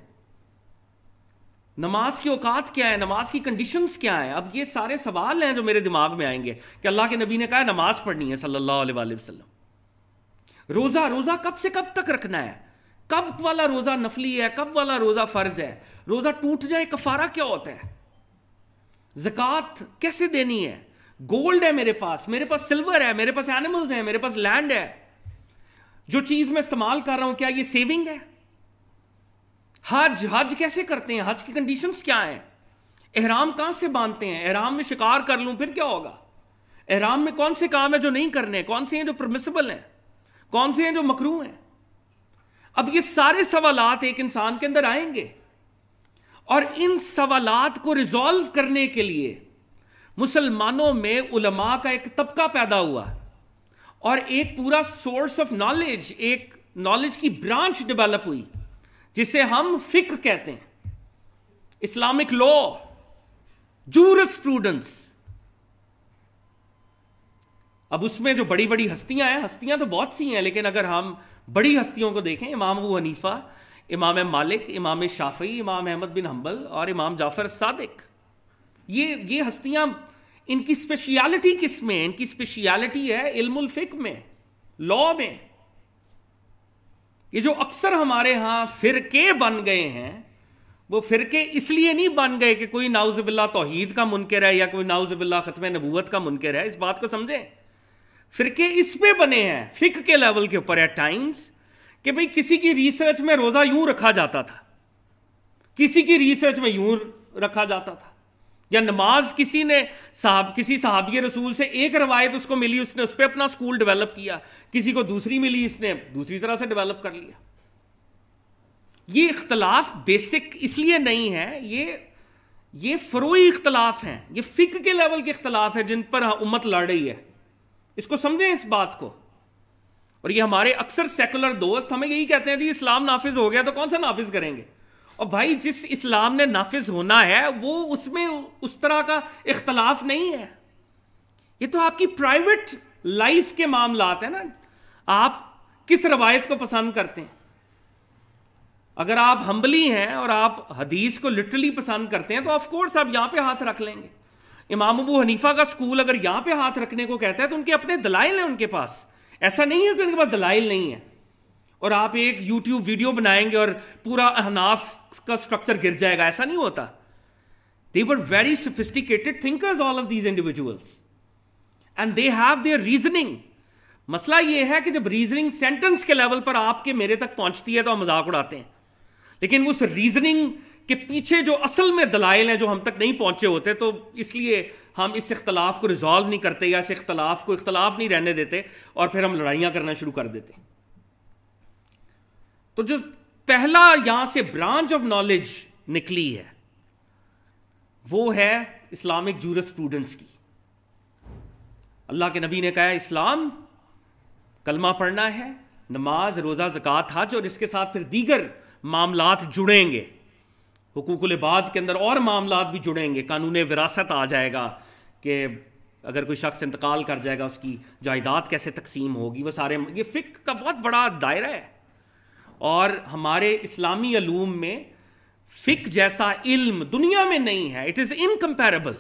नमाज के औकात क्या है नमाज की कंडीशंस क्या है अब ये सारे सवाल हैं जो मेरे दिमाग में आएंगे कि अल्लाह के नबी ने कहा नमाज पढ़नी है सल्लल्लाहु अलैहि वसल्लम रोज़ा रोज़ा कब से कब तक रखना है कब वाला रोज़ा नफली है कब वाला रोज़ा फ़र्ज़ है रोज़ा टूट जाए कफारा क्या होता है जक़ात कैसे देनी है गोल्ड है मेरे पास मेरे पास सिल्वर है मेरे पास एनिमल्स हैं मेरे पास लैंड है जो चीज मैं इस्तेमाल कर रहा हूं क्या ये सेविंग है हज हज कैसे करते हैं हज की कंडीशन क्या है एहराम कहां से बांधते हैं एहराम में शिकार कर लूं फिर क्या होगा एहराम में कौन से काम है जो नहीं करने हैं कौन से हैं जो प्रमिसेबल हैं कौन से हैं जो मकरू हैं अब ये सारे सवाल एक इंसान के अंदर आएंगे और इन सवालत को रिजॉल्व करने के लिए मुसलमानों में उलमा का एक तबका पैदा हुआ और एक पूरा सोर्स ऑफ नॉलेज एक नॉलेज की ब्रांच डेवलप हुई जिसे हम फिक कहते हैं इस्लामिक लॉ जूरस प्रूडेंस अब उसमें जो बड़ी बड़ी हस्तियां हैं हस्तियां तो बहुत सी हैं लेकिन अगर हम बड़ी हस्तियों को देखें इमाम अबू हनीफा इमाम मालिक इमाम शाफी इमाम अहमद बिन हम्बल और इमाम जाफर सादिक ये ये हस्तियां इनकी स्पेशियालिटी किस में इनकी स्पेशलिटी है इल्मुल फिक में लॉ में ये जो अक्सर हमारे यहां फिरके बन गए हैं वो फिरके इसलिए नहीं बन गए कि कोई नाउजबिल्ला तोहहीद का मुनकर है या कोई नाउजबिल्ला ख़त्म नबूत का मुनकर है इस बात को समझें फिरके इस पे बने हैं फिक के लेवल के ऊपर है टाइम्स कि भाई किसी की रिसर्च में रोज़ा यूं रखा जाता था किसी की रिसर्च में यूं रखा जाता था या नमाज किसी ने साहब किसी साहबी रसूल से एक रवायत उसको मिली उसने उस पर अपना स्कूल डेवलप किया किसी को दूसरी मिली इसने दूसरी तरह से डेवलप कर लिया ये इख्तलाफ बेसिक इसलिए नहीं है ये ये फरोई इख्तलाफ हैं ये फ़िक के लेवल के इख्तलाफ है जिन पर हाँ उम्मत लड़ रही है इसको समझें इस बात को और ये हमारे अक्सर सेकुलर दोस्त हमें यही कहते हैं जी इस्लाम नाफिज हो गया तो कौन सा नाफिज करेंगे और भाई जिस इस्लाम ने नाफिज होना है वो उसमें उस तरह का इख्तलाफ नहीं है ये तो आपकी प्राइवेट लाइफ के मामला है ना आप किस रवायत को पसंद करते हैं अगर आप हम्बली हैं और आप हदीस को लिटरली पसंद करते हैं तो ऑफकोर्स आप यहां पे हाथ रख लेंगे इमाम अबू हनीफा का स्कूल अगर यहां पे हाथ रखने को कहता है तो उनके अपने दलाइल हैं उनके पास ऐसा नहीं है कि उनके पास दलाइल नहीं है और आप एक यूट्यूब वीडियो बनाएंगे और पूरा अहनाफ का स्ट्रक्चर गिर जाएगा ऐसा नहीं होता they were very sophisticated thinkers all of these individuals and they have their reasoning मसला यह है कि जब रीजनिंग सेंटेंस के लेवल पर आपके मेरे तक पहुंचती है तो हम मजाक उड़ाते हैं लेकिन उस रीजनिंग के पीछे जो असल में दलाइल हैं जो हम तक नहीं पहुंचे होते तो इसलिए हम इस इख्तलाफ को रिजॉल्व नहीं करते या इस इख्तलाफ को इख्तलाफ नहीं रहने देते और फिर हम लड़ाइयाँ करना शुरू कर देते हैं तो जो पहला यहां से ब्रांच ऑफ नॉलेज निकली है वो है इस्लामिक जूर स्टूडेंट्स की अल्लाह के नबी ने कहा इस्लाम कलमा पढ़ना है नमाज रोज़ा ज़क़ात हज और इसके साथ फिर दीगर मामला जुड़ेंगे हुकूक बाद के अंदर और मामला भी जुड़ेंगे कानून विरासत आ जाएगा कि अगर कोई शख्स इंतकाल कर जाएगा उसकी जायदाद कैसे तकसीम होगी वह सारे ये फ़िक का बहुत बड़ा दायरा है और हमारे इस्लामी अलूम में फ़िक जैसा इल्म दुनिया में नहीं है इट इज़ इनकम्पेरेबल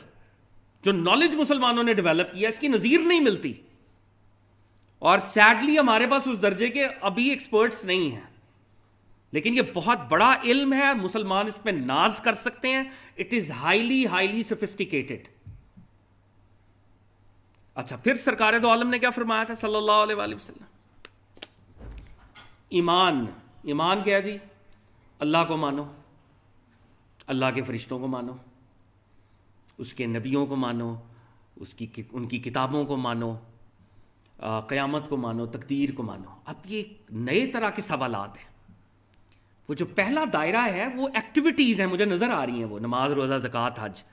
जो नॉलेज मुसलमानों ने डेवलप किया इसकी नज़ीर नहीं मिलती और सैडली हमारे पास उस दर्जे के अभी एक्सपर्ट्स नहीं हैं लेकिन ये बहुत बड़ा इल्म है मुसलमान इस पर नाज कर सकते हैं it is highly highly sophisticated अच्छा फिर सरकार दो आलम ने क्या फरमाया था सल्लल्लाहु अलैहि वसल्लम ईमान ईमान क्या जी अल्लाह को मानो अल्लाह के फरिश्तों को मानो उसके नबियों को मानो उसकी उनकी किताबों को मानो क़यामत को मानो तकदीर को मानो अब ये नए तरह के सवालत हैं वो जो पहला दायरा है वो एक्टिविटीज़ हैं मुझे नज़र आ रही हैं वो नमाज रोज़ा ज़क़़त हज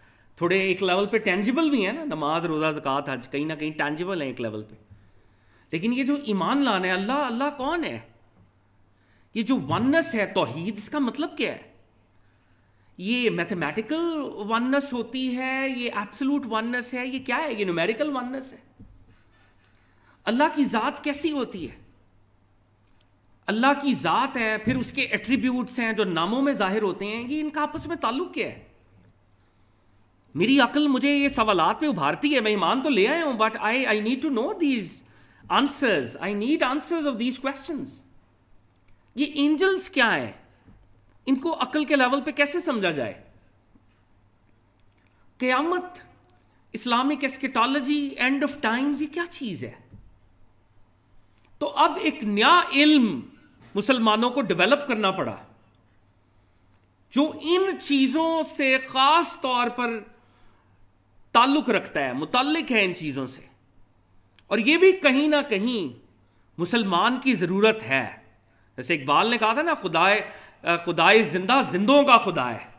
थोड़े एक लेवल पे टेंजिबल भी हैं ना नमाज रोज़ा ज़क़़त हज कहीं ना कहीं टेंजिबल हैं एक लेवल पे लेकिन ये जो ईमान लाना है अल्लाह अल्लाह कौन है ये जो वननेस है तोहीद इसका मतलब क्या है ये मैथमेटिकल वननेस होती है ये एब्सोलूट वननेस है ये क्या है ये न्यूमेरिकल वननेस है अल्लाह की ज़ात कैसी होती है अल्लाह की ज़ात है फिर उसके एट्रीब्यूट्स हैं जो नामों में ज़ाहिर होते हैं ये इनका आपस में ताल्लुक क्या है मेरी अकल मुझे ये सवालत में उभारती है मैं ईमान तो ले आया हूं but I I need to know these answers I need answers of these questions ये एंजल्स क्या है इनको अकल के लेवल पे कैसे समझा जाए क़यामत Islamic eschatology end of times ये क्या चीज़ है तो अब एक नया इल्म मुसलमानों को डेवलप करना पड़ा जो इन चीज़ों से ख़ास तौर पर ताल्लुक़ रखता है मुतलक है इन चीज़ों से और ये भी कहीं ना कहीं मुसलमान की ज़रूरत है जैसे इकबाल ने कहा था ना खुदाए खुदाए जिंदा जिंदों का खुदा है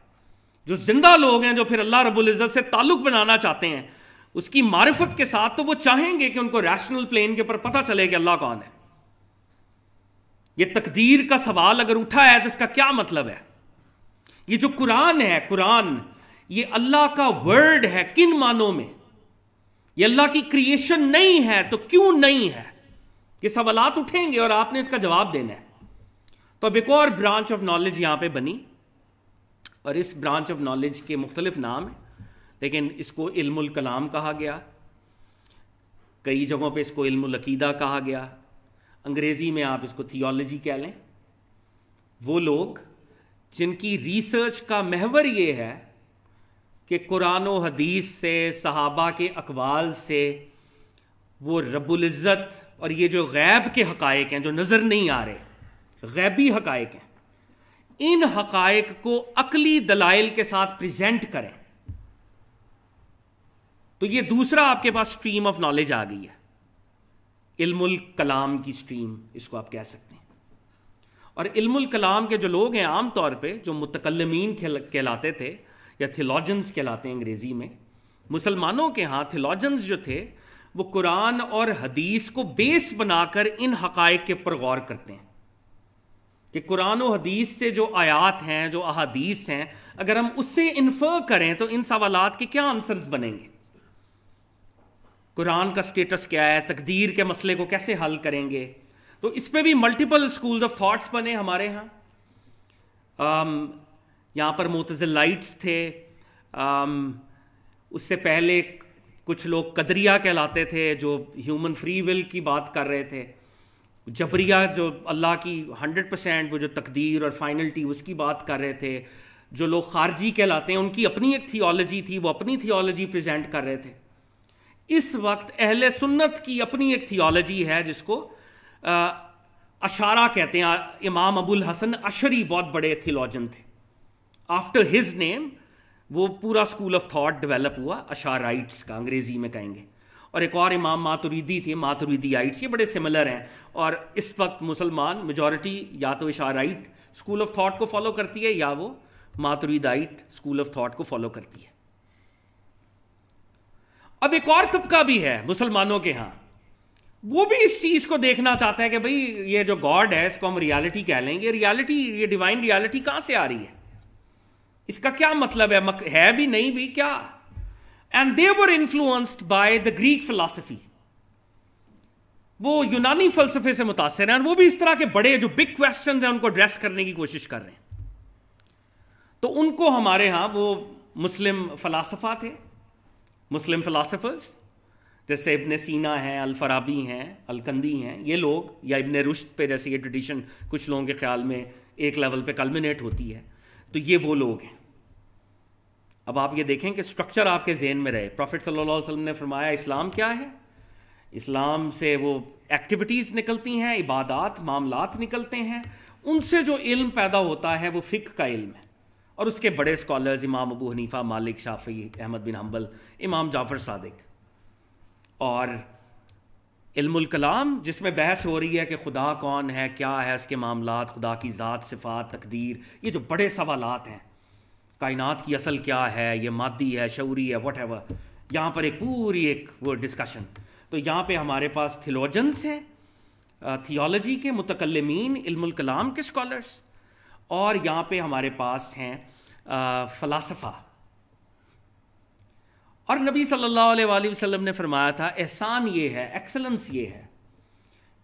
जो जिंदा लोग हैं जो फिर अल्लाह रब्बुल इज़्ज़त से ताल्लुक़ बनाना चाहते हैं उसकी मारिफत के साथ तो वो चाहेंगे कि उनको रैशनल प्लेन के ऊपर पता चले कि अल्लाह कौन है ये तकदीर का सवाल अगर उठा है तो इसका क्या मतलब है ये जो कुरान है कुरान ये अल्लाह का वर्ड है किन मानों में ये अल्लाह की क्रिएशन नहीं है तो क्यों नहीं है ये सवालत उठेंगे और आपने इसका जवाब देना है तो अब एक और ब्रांच ऑफ नॉलेज यहाँ पे बनी और इस ब्रांच ऑफ नॉलेज के मुख्तलिफ नाम हैं लेकिन इसको इल्मुल कलाम कहा गया कई जगहों पे इसको इल्मुल अकीदा कहा गया अंग्रेज़ी में आप इसको थियोलॉजी कह लें वो लोग जिनकी रिसर्च का महवर ये है कि कुरान हदीस से सहाबा के अकवाल से वो रबुल्ज़त और ये जो गैब के हक़ हैं जो नज़र नहीं आ रहे गैबी हकायक हैं इन हकायक को अकली दलाइल के साथ प्रेजेंट करें तो ये दूसरा आपके पास स्ट्रीम ऑफ नॉलेज आ गई है इल्मुल कलाम की स्ट्रीम इसको आप कह सकते हैं और इल्मुल कलाम के जो लोग हैं आम तौर पे जो मुतकलमीन कहलाते थे या थियोलॉजन्स कहलाते हैं अंग्रेज़ी में मुसलमानों के यहाँ थियोलॉजन्स जो थे वो कुरान और हदीस को बेस बनाकर इन हकायक के ऊपर गौर करते हैं कि कुरान और हदीस से जो आयात हैं जो अहादीस हैं अगर हम उससे इन्फर करें तो इन सवाल के क्या आंसर्स बनेंगे कुरान का स्टेटस क्या है तकदीर के मसले को कैसे हल करेंगे तो इस पर भी मल्टीपल स्कूल ऑफ थाट्स बने हमारे यहाँ um, यहाँ पर मोतज़लाइट्स थे आम, um, उससे पहले कुछ लोग कदरिया कहलाते थे जो ह्यूमन फ्री विल की बात कर रहे थे जबरिया जो अल्लाह की हंड्रेड परसेंट वो जो तकदीर और फाइनल उसकी बात कर रहे थे जो लोग खारजी कहलाते हैं उनकी अपनी एक थियोलॉजी थी वो अपनी थियोलॉजी प्रेजेंट कर रहे थे इस वक्त अहल सुन्नत की अपनी एक थियोलॉजी है जिसको आ, अशारा कहते हैं इमाम अबुल हसन अशरी बहुत बड़े थियोलॉजन थे आफ्टर हिज नेम वो पूरा स्कूल ऑफ थॉट डेवलप हुआ अशाराइट्स का अंग्रेज़ी में कहेंगे और एक और इमाम मातुरीदी थे मातुरीदी आइट्स ये बड़े सिमिलर हैं और इस वक्त मुसलमान मेजॉरिटी या तो इशाराइट स्कूल ऑफ थाट को फॉलो करती है या वो Maturidite school of thought को फॉलो करती है अब एक और तबका भी है मुसलमानों के यहाँ वो भी इस चीज़ को देखना चाहता है कि भाई ये जो गॉड है इसको हम रियलिटी कह लेंगे रियलिटी ये डिवाइन रियलिटी कहाँ से आ रही है इसका क्या मतलब है मक, है भी नहीं भी क्या and they were influenced by the Greek philosophy वो यूनानी फलसफे से मुतासर हैं वो भी इस तरह के बड़े जो बिग क्वेश्चन हैं उनको एड्रेस करने की कोशिश कर रहे हैं तो उनको हमारे यहाँ वो मुस्लिम फ़लासफ़ा थे मुस्लिम फ़िलासफ़र्स जैसे इबन सीना हैं अलफराबी हैं अलकंदी हैं ये लोग या इबन रुश्त पे जैसे ये ट्रेडिशन कुछ लोगों के ख्याल में एक लेवल पे कलमिनेट होती है तो ये वो लोग हैं अब आप ये देखें कि स्ट्रक्चर आपके जेहन में रहे प्रॉफिट सल्लल्लाहु अलैहि वसल्लम ने फरमाया इस्लाम क्या है इस्लाम से वो एक्टिविटीज़ निकलती हैं इबादत मामलात निकलते हैं उनसे जो इल्म पैदा होता है वो फ़िक का इल्म है और उसके बड़े स्कॉलर्स इमाम अबू हनीफ़ा मालिक शाफ़ी अहमद बिन हम्बल इमाम जाफ़र सादिक और इल्मुल जिसमें बहस हो रही है कि खुदा कौन है क्या है उसके मामला खुदा की ज़ात सिफात तकदीर ये जो बड़े सवालत हैं कायनात की असल क्या है ये मादी है शौरी है वट एवर यहाँ पर एक पूरी एक वो डिस्कशन तो यहाँ पे हमारे पास थिलोजन्स हैं थियोलॉजी के मुतकलमीन इल्मुल के स्कॉलर्स और यहाँ पे हमारे पास हैं फ़लासफ़ा और नबी सल्लल्लाहु अलैहि वसल्लम ने फरमाया था एहसान ये है एक्सलेंस ये है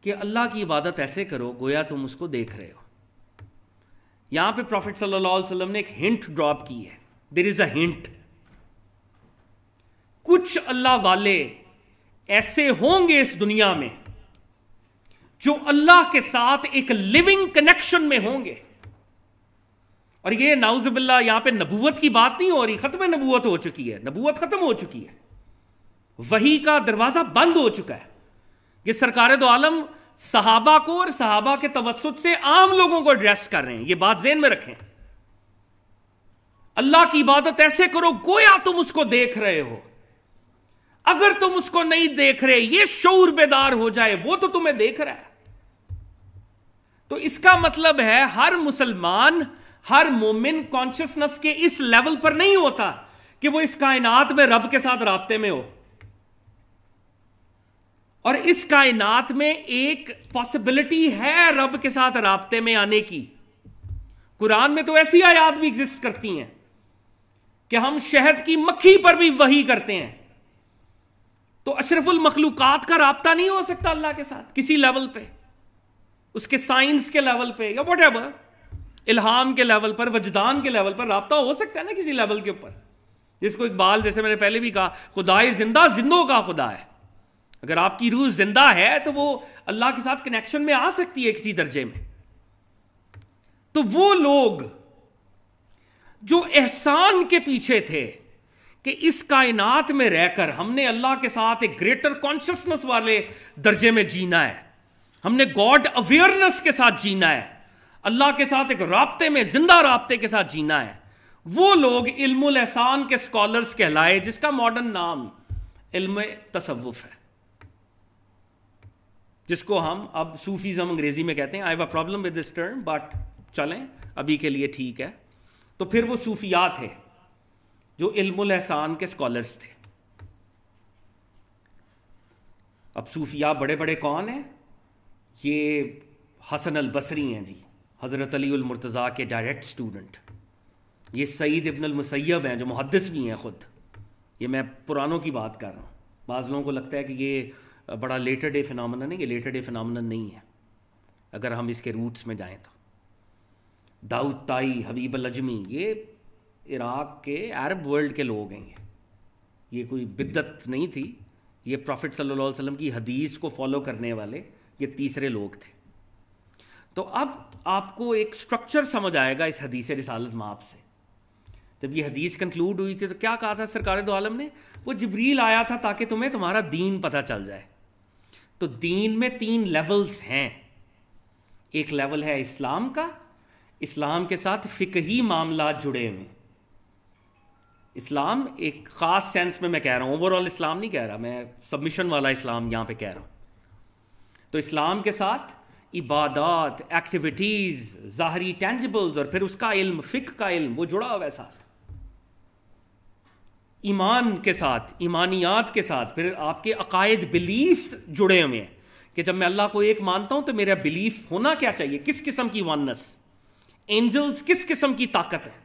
कि अल्लाह की इबादत ऐसे करो गोया तुम उसको देख रहे हो यहां पे प्रॉफिट सल्लल्लाहु अलैहि वसल्लम ने एक हिंट ड्रॉप की है देर इज अ हिंट कुछ अल्लाह वाले ऐसे होंगे इस दुनिया में जो अल्लाह के साथ एक लिविंग कनेक्शन में होंगे और ये नाउजबिल्ला यहां पे नबूवत की बात नहीं हो रही खत्म नबूवत हो चुकी है नबूवत खत्म हो चुकी है वही का दरवाजा बंद हो चुका है ये सरकार दो आलम सहाबा को और सहाबा के तवसत से आम लोगों को एड्रेस कर रहे हैं ये बात जेन में रखें अल्लाह की इबादत ऐसे करो गोया तुम उसको देख रहे हो अगर तुम उसको नहीं देख रहे ये शौर बेदार हो जाए वो तो तुम्हें देख रहा है तो इसका मतलब है हर मुसलमान हर मोमिन कॉन्शियसनेस के इस लेवल पर नहीं होता कि वो इस कायनात में रब के साथ रबते में हो और इस कायनात में एक पॉसिबिलिटी है रब के साथ रबते में आने की कुरान में तो ऐसी आयात भी एग्जिस्ट करती हैं कि हम शहद की मक्खी पर भी वही करते हैं तो अशरफुल मखलूक़ात का रबता नहीं हो सकता अल्लाह के साथ किसी लेवल पे उसके साइंस के लेवल पे या वट एवर इल्हाम के लेवल पर वजदान के लेवल पर रबता हो सकता है ना किसी लेवल के ऊपर जिसको इकबाल जैसे मैंने पहले भी कहा खुदाए जिंदा जिंदों का खुदा है अगर आपकी रूह जिंदा है तो वो अल्लाह के साथ कनेक्शन में आ सकती है किसी दर्जे में तो वो लोग जो एहसान के पीछे थे कि इस कायनात में रहकर हमने अल्लाह के साथ एक ग्रेटर कॉन्शियसनेस वाले दर्जे में जीना है हमने गॉड अवेयरनेस के साथ जीना है अल्लाह के साथ एक रबते में जिंदा रबते के साथ जीना है वो लोग इल्म एहसान के स्कॉलर्स कहलाए जिसका मॉडर्न नाम इल्म तसवुफ़ है जिसको हम अब सूफीज़म अंग्रेज़ी में कहते हैं I have a problem with this term but चलें अभी के लिए ठीक है तो फिर वो सूफिया थे जो इल्मुल एहसान के स्कॉलर्स थे अब सूफिया बड़े बड़े कौन हैं ये हसन अल बसरी हैं जी हज़रत अली मुर्तज़ा के डायरेक्ट स्टूडेंट ये सईद इबन मुसैब हैं जो मुहदस भी हैं ख़ुद ये मैं पुरानों की बात कर रहा हूँ बाज़ लोगों को लगता है कि ये बड़ा लेटर डे फिनमन है ये लेटर डे फिनमन नहीं है अगर हम इसके रूट्स में जाएं तो दाऊद ताई हबीब लजमी ये इराक के अरब वर्ल्ड के लोग हैं ये ये कोई बिद्दत नहीं थी ये प्रॉफिट सल्लल्लाहु अलैहि वसल्लम की हदीस को फॉलो करने वाले ये तीसरे लोग थे तो अब आपको एक स्ट्रक्चर समझ आएगा इस हदीस रिसालत माप से जब ये हदीस कंक्लूड हुई थी तो क्या कहा था सरकार दो आलम ने वो जबरील आया था ताकि तुम्हें तुम्हारा दीन पता चल जाए तो दीन में तीन लेवल्स हैं एक लेवल है इस्लाम का इस्लाम के साथ फ़िकही मामला जुड़े हुए इस्लाम एक ख़ास सेंस में मैं कह रहा हूँ ओवरऑल इस्लाम नहीं कह रहा मैं सबमिशन वाला इस्लाम यहां पे कह रहा हूं तो इस्लाम के साथ इबादत एक्टिविटीज़ ज़ाहरी टेंजिबल्स और फिर उसका इल्म फ़िक का इल्म वो जुड़ा हुआ है सार ईमान के साथ ईमानियात के साथ फिर आपके अकायद बिलीफ्स जुड़े हुए हैं कि जब मैं अल्लाह को एक मानता हूँ तो मेरा बिलीफ होना क्या चाहिए किस किस्म की वननेस एंजल्स किस किस्म की ताकत है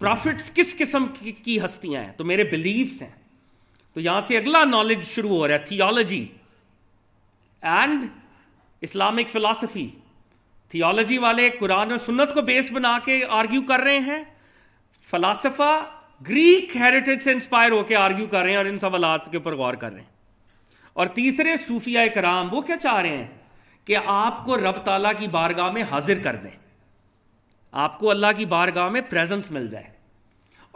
प्रॉफिट्स किस किस्म की, हस्तियाँ हैं तो मेरे बिलीफ्स हैं तो यहाँ से अगला नॉलेज शुरू हो रहा है theology and Islamic philosophy theology वाले कुरान और सुन्नत को बेस बना के आर्ग्यू कर रहे हैं फ़लासफ़ा ग्रीक हेरिटेज से इंस्पायर होकर आर्ग्यू कर रहे हैं और इन सवालत के ऊपर गौर कर रहे हैं और तीसरे सूफिया कराम वो क्या चाह रहे हैं कि आपको रब ताला की बारगाह में हाजिर कर दें आपको अल्लाह की बारगाह में प्रेजेंस मिल जाए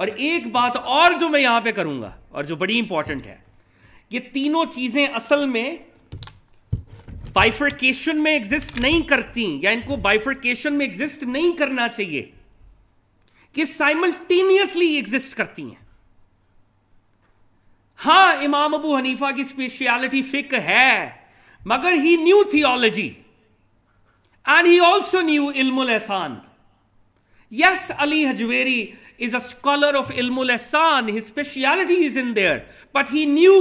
और एक बात और जो मैं यहां पे करूंगा और जो बड़ी इंपॉर्टेंट है ये तीनों चीज़ें असल में बाइफर्केशन में एग्जिस्ट नहीं करती या इनको बाइफर्केशन में एग्जिस्ट नहीं करना चाहिए कि साइमल्टेनियसली एग्जिस्ट करती हैं हां इमाम अबू हनीफा की स्पेशियालिटी फिक है मगर he knew theology and he also knew इल्मुल एहसान yes Ali Hajveri is a scholar of इल्मुल एहसान his speciality is in there but he knew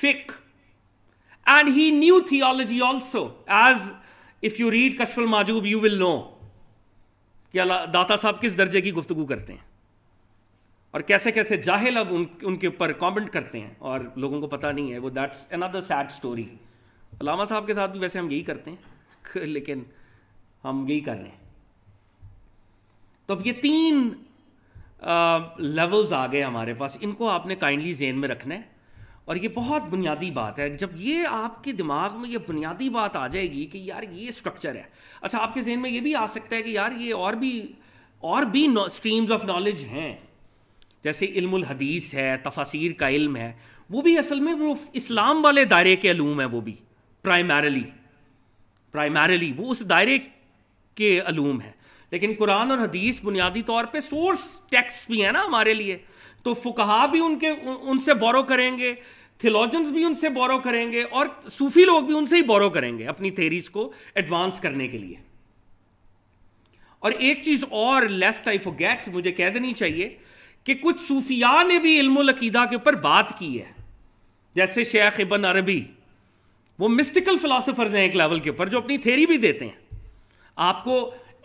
फिक and he knew theology also as if you read Kashful Mahjoob you will know कि दाता साहब किस दर्जे की गुफ्तु करते हैं और कैसे कैसे जाहिल अब उन उनके ऊपर कमेंट करते हैं और लोगों को पता नहीं है वो that's another sad story Allama Sahab के साथ भी वैसे हम यही करते हैं <laughs> लेकिन हम यही कर रहे हैं तो अब ये तीन लेवल्स आ गए हमारे पास इनको आपने काइंडली जेन में रखना है और ये बहुत बुनियादी बात है जब ये आपके दिमाग में ये बुनियादी बात आ जाएगी कि यार ये स्ट्रक्चर है अच्छा आपके जहन में ये भी आ सकता है कि यार ये और भी और भी स्ट्रीम्स ऑफ नॉलेज हैं जैसे इल्मुल हदीस है तफासिर का इल्म है वो भी असल में वो इस्लाम वाले दायरे के अलूम है वो भी प्राइमरली प्राइमरली वो उस दायरे के अलूम है लेकिन कुरान और हदीस बुनियादी तौर पे सोर्स टेक्स्ट भी है ना हमारे लिए तो फुकहा भी उनके उनसे बोरो करेंगे थियोलॉजन्स भी उनसे बोरो करेंगे और सूफी लोग भी उनसे ही बोरो करेंगे अपनी थेरीज को एडवांस करने के लिए और एक चीज़ और लेस्ट आई फॉरगेट मुझे कह देनी चाहिए कि कुछ सूफिया ने भी इल्मीदा के ऊपर बात की है जैसे शेख इबन अरबी वो मिस्टिकल फिलासफर्स हैं एक लेवल के ऊपर जो अपनी थेरी भी देते हैं आपको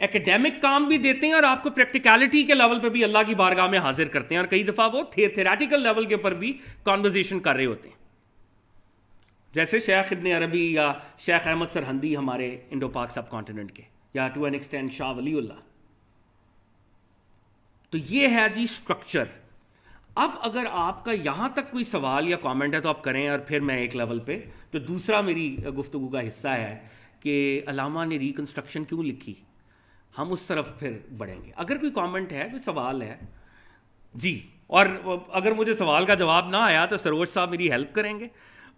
एकेडमिक काम भी देते हैं और आपको प्रैक्टिकलिटी के लेवल पर भी अल्लाह की बारगाह में हाजिर करते हैं और कई दफ़ा वो थे थेरेटिकल लेवल के ऊपर भी कॉन्वर्जेसन कर रहे होते हैं जैसे शेख इबन अरबी या शेख अहमद सरहंदी हमारे इंडो पाक सब कॉन्टिनेंट के या to an extent Shah Wali तो ये है जी स्ट्रक्चर अब अगर आपका यहाँ तक कोई सवाल या कमेंट है तो आप करें और फिर मैं एक लेवल पे जो तो दूसरा मेरी गुफ्तगु का हिस्सा है कि अलामा ने रिकन्स्ट्रक्शन क्यों लिखी हम उस तरफ फिर बढ़ेंगे अगर कोई कमेंट है कोई सवाल है जी और अगर मुझे सवाल का जवाब ना आया तो सरोज साहब मेरी हेल्प करेंगे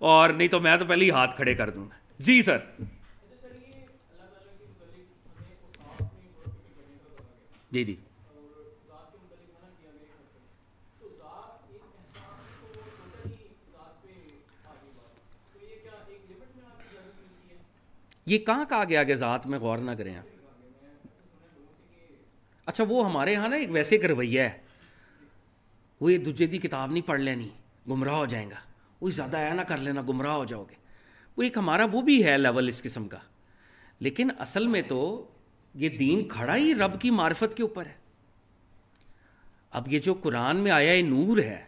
और नहीं तो मैं तो पहले ही हाथ खड़े कर दूंगा जी सर जी जी ये कहाँ कहा गया कि ज़ात में गौर ना करें आप अच्छा वो हमारे यहाँ ना एक वैसे एक रवैया है वो ये दूजे की किताब नहीं पढ़ लेनी गुमराह हो जाएगा वो ज़्यादा आया ना कर लेना गुमराह हो जाओगे वो एक हमारा वो भी है लेवल इस किस्म का लेकिन असल में तो ये दीन खड़ा ही रब की मार्फत के ऊपर है अब ये जो कुरान में आया ये नूर है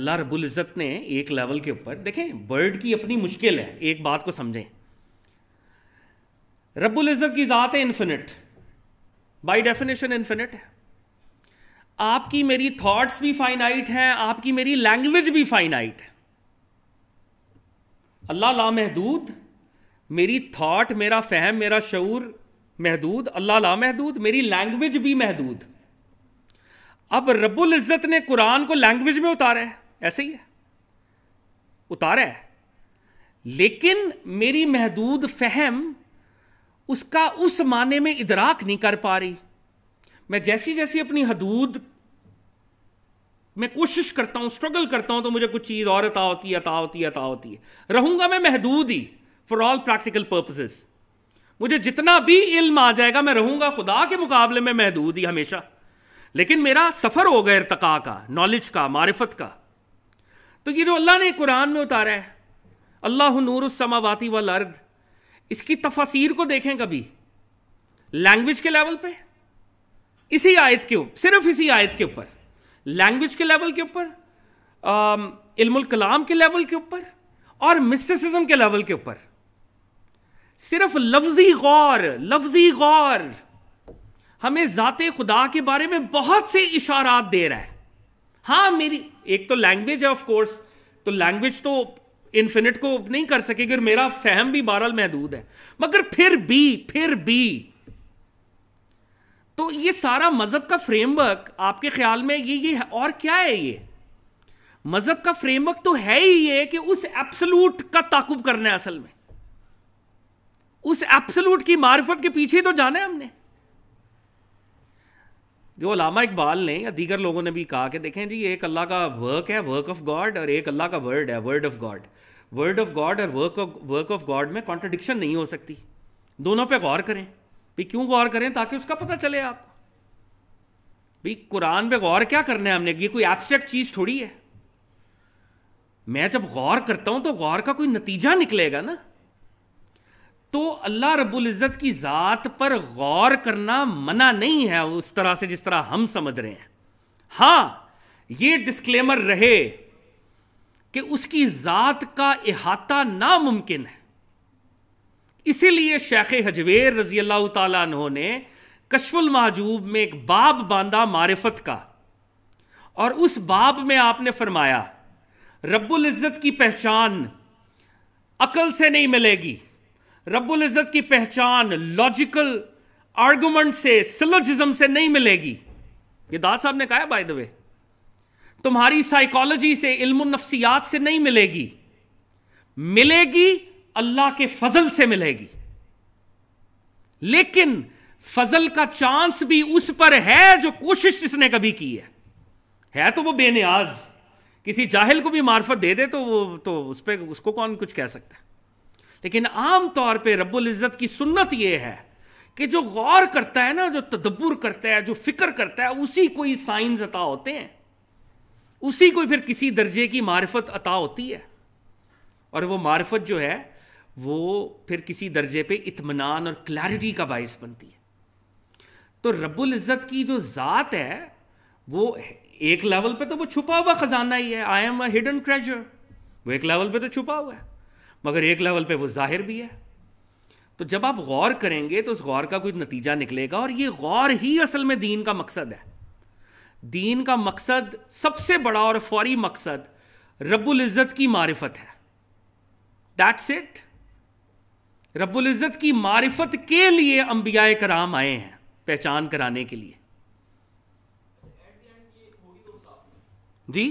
अल्लाह रब्बुल इज़्ज़त ने एक लेवल के ऊपर देखें बर्ड की अपनी मुश्किल है एक बात को समझें रब्बुल इज़्ज़त की ज़ात है इन्फिनिट बाय डेफिनेशन इन्फिनिट है आपकी मेरी थॉट्स भी फाइनाइट हैं आपकी मेरी लैंग्वेज भी फाइनाइट है अल्लाह ला महदूद मेरी थॉट मेरा फहम मेरा शूर महदूद अल्लाह ला महदूद मेरी लैंग्वेज भी महदूद अब रब्बुल इज़्ज़त ने कुरान को लैंग्वेज में उतारा है ऐसे ही है उतारा है लेकिन मेरी महदूद फहम उसका उस माने में इदराक नहीं कर पा रही मैं जैसी जैसी अपनी हदूद मैं कोशिश करता हूँ स्ट्रगल करता हूँ तो मुझे कुछ चीज़ और अता होती है अता होती है अता होती है रहूँगा मैं महदूद ही फॉर ऑल प्रैक्टिकल पर्पजेज मुझे जितना भी इल्म आ जाएगा मैं रहूँगा खुदा के मुकाबले में महदूद ही हमेशा लेकिन मेरा सफ़र हो गया इरतका का नॉलेज का मारफत का तो ये जो अल्लाह ने कुरान में उतारा है अल्लाह नूर उस समावाती वर्द अर्द इसकी तफसीर को देखें कभी लैंग्वेज के लेवल पे इसी आयत के ऊपर सिर्फ इसी आयत के ऊपर लैंग्वेज के लेवल के ऊपर इल्मुल कलाम के लेवल के ऊपर और मिस्टिसिज्म के लेवल के ऊपर सिर्फ लफ्जी गौर लफ्जी गौर हमें जाते खुदा के बारे में बहुत से इशारात दे रहा है हाँ मेरी एक तो लैंग्वेज है ऑफ कोर्स तो लैंग्वेज तो इन्फिनिट को नहीं कर सकेगी और मेरा फहम भी बहरहाल महदूद है मगर फिर भी फिर भी तो ये सारा मज़हब का फ्रेमवर्क आपके ख्याल में ये ये और क्या है ये मज़हब का फ्रेमवर्क तो है ही ये कि उस एप्सलूट का ताकुब करना है असल में उस एप्सलूट की मार्फत के पीछे तो जाना है हमने जो अलामा इकबाल ने या दीगर लोगों ने भी कहा कि देखें जी एक अल्लाह का वर्क है वर्क ऑफ गॉड और एक अल्लाह का वर्ड है word of God word of God और work of work of God में कॉन्ट्रडिक्शन नहीं हो सकती दोनों पे गौर करें भी क्यों गौर करें ताकि उसका पता चले आपको भी कुरान पे गौर क्या करना है हमने ये कोई एब्स्ट्रैक्ट चीज़ थोड़ी है मैं जब गौर करता हूँ तो गौर का कोई नतीजा निकलेगा ना तो अल्लाह रब्बुल इज़्ज़त की ज़ात पर गौर करना मना नहीं है उस तरह से जिस तरह हम समझ रहे हैं हाँ ये डिस्क्लेमर रहे कि उसकी ज़ात का अहाता नामुमकिन है इसीलिए शेख हजवेर रजी अल्लाह तु ने कशफुल महजूब में एक बाब बांधा मारिफत का और उस बाब में आपने फरमाया रब्बुल इज़्ज़त की पहचान अकल से नहीं मिलेगी रब्बुल इज़्ज़त की पहचान लॉजिकल आर्गूमेंट से सिलोजिज्म से नहीं मिलेगी ये दाद साहब ने कहा बाय द वे तुम्हारी साइकोलॉजी से इल्म नफ्सियात से नहीं मिलेगी मिलेगी अल्लाह के फजल से मिलेगी लेकिन फजल का चांस भी उस पर है जो कोशिश जिसने कभी की है है तो वो बेनियाज किसी जाहिल को भी मार्फत दे दे तो वो तो उस पर उसको कौन कुछ कह सकता है लेकिन आम तौर पे रब्बुल इज़्ज़त की सुन्नत ये है कि जो गौर करता है ना जो तदब्बर करता है जो फ़िक्र करता है उसी को ही साइंस अता होते हैं उसी को फिर किसी दर्जे की मार्फत अता होती है और वो मार्फत जो है वो फिर किसी दर्जे पे इतमान और क्लैरिटी का बायस बनती है तो रब्बुल इज़्ज़त की जो ज़ात है वो एक लेवल पे तो वो छुपा हुआ ख़जाना ही है I am a hidden treasure वो एक लेवल पे तो छुपा हुआ है मगर एक लेवल पे वो जाहिर भी है तो जब आप गौर करेंगे तो उस गौर का कोई नतीजा निकलेगा और ये गौर ही असल में दीन का मकसद है दीन का मकसद सबसे बड़ा और फौरी मकसद इज्जत की मारिफत है दैट्स इट इज्जत की मारिफत के लिए अंबिया कराम आए हैं पहचान कराने के लिए जी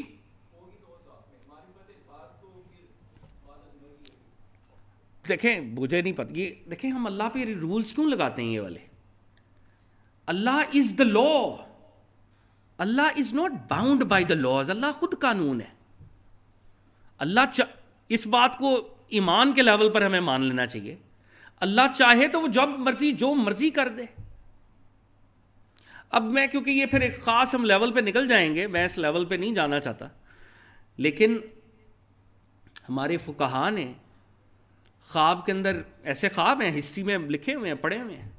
देखें मुझे नहीं पता ये देखें हम अल्लाह पे रूल्स क्यों लगाते हैं ये वाले Allah is the law Allah is not bound by the laws Allah खुद कानून है अल्लाह इस बात को ईमान के लेवल पर हमें मान लेना चाहिए अल्लाह चाहे तो वो जब मर्जी जो मर्जी कर दे अब मैं क्योंकि ये फिर एक ख़ास हम लेवल पे निकल जाएंगे मैं इस लेवल पे नहीं जाना चाहता लेकिन हमारे फुकाहा ने ख्वाब के अंदर ऐसे ख्वाब हैं हिस्ट्री में लिखे हुए हैं पढ़े हुए हैं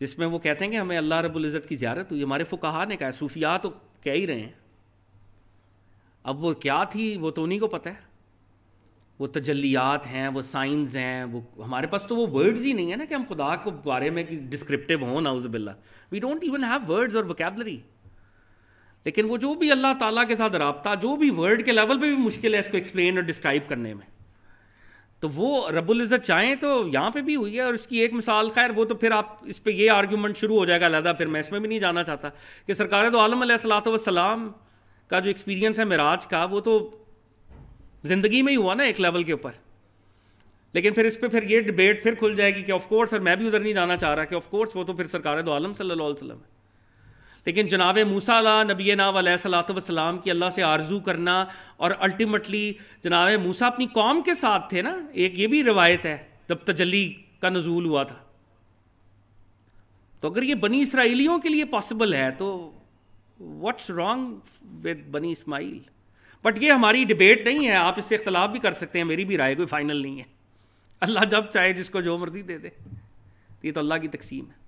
जिसमें वो कहते हैं कि हमें अल्लाह इज़्ज़त की ज्यारत हुई हमारे फ़ुकाहा ने कहा सूफिया तो कह ही रहे हैं अब वो क्या थी वो तो उन्हीं को पता है वो तजलियात हैं वो साइंस हैं वो हमारे पास तो वो वर्ड्स ही नहीं है ना कि हम खुदा को बारे में डिस्क्रिप्टिव हों नाउजबिल्ला we don't even have words और वोकेबलरी लेकिन वो जो भी अल्लाह ताला के साथ रबता जो भी वर्ड के लेवल पे भी मुश्किल है इसको एक्सप्लेन और डिस्क्राइब करने में तो वो रबुल इज़्ज़त चाहें तो यहाँ पे भी हुई है और इसकी एक मिसाल खैर वो तो फिर आप इस पर ये आर्ग्यूमेंट शुरू हो जाएगा लहदा फिर मैं इसमें भी नहीं जाना चाहता कि सरकार तो आलम सलाम का जो एक्सपीरियंस है मराज का वो तो ज़िंदगी में ही हुआ ना एक लेवल के ऊपर लेकिन फिर इस पर फिर ये डिबेट फिर खुल जाएगी कि ऑफ कोर्स और मैं भी उधर नहीं जाना चाह रहा कि ऑफ कोर्स वो तो फिर सरकार दो तो आलम सल्लल्लाहु अलैहि वसल्लम है लेकिन जनाब मूसा नबी नावसलाम की अल्लाह से आरजू करना और अल्टीमेटली जनाब मूसा अपनी कौम के साथ थे ना एक ये भी रवायत है जब तजली का नजूल हुआ था तो अगर ये बनी इसराइलियों के लिए पॉसिबल है तो वट्स रॉन्ग विद बनी इसमाइल बट ये हमारी डिबेट नहीं है आप इससे इख्तलाफ भी कर सकते हैं मेरी भी राय कोई फाइनल नहीं है अल्लाह जब चाहे जिसको जो मर्जी दे दे ये तो अल्लाह की तकसीम है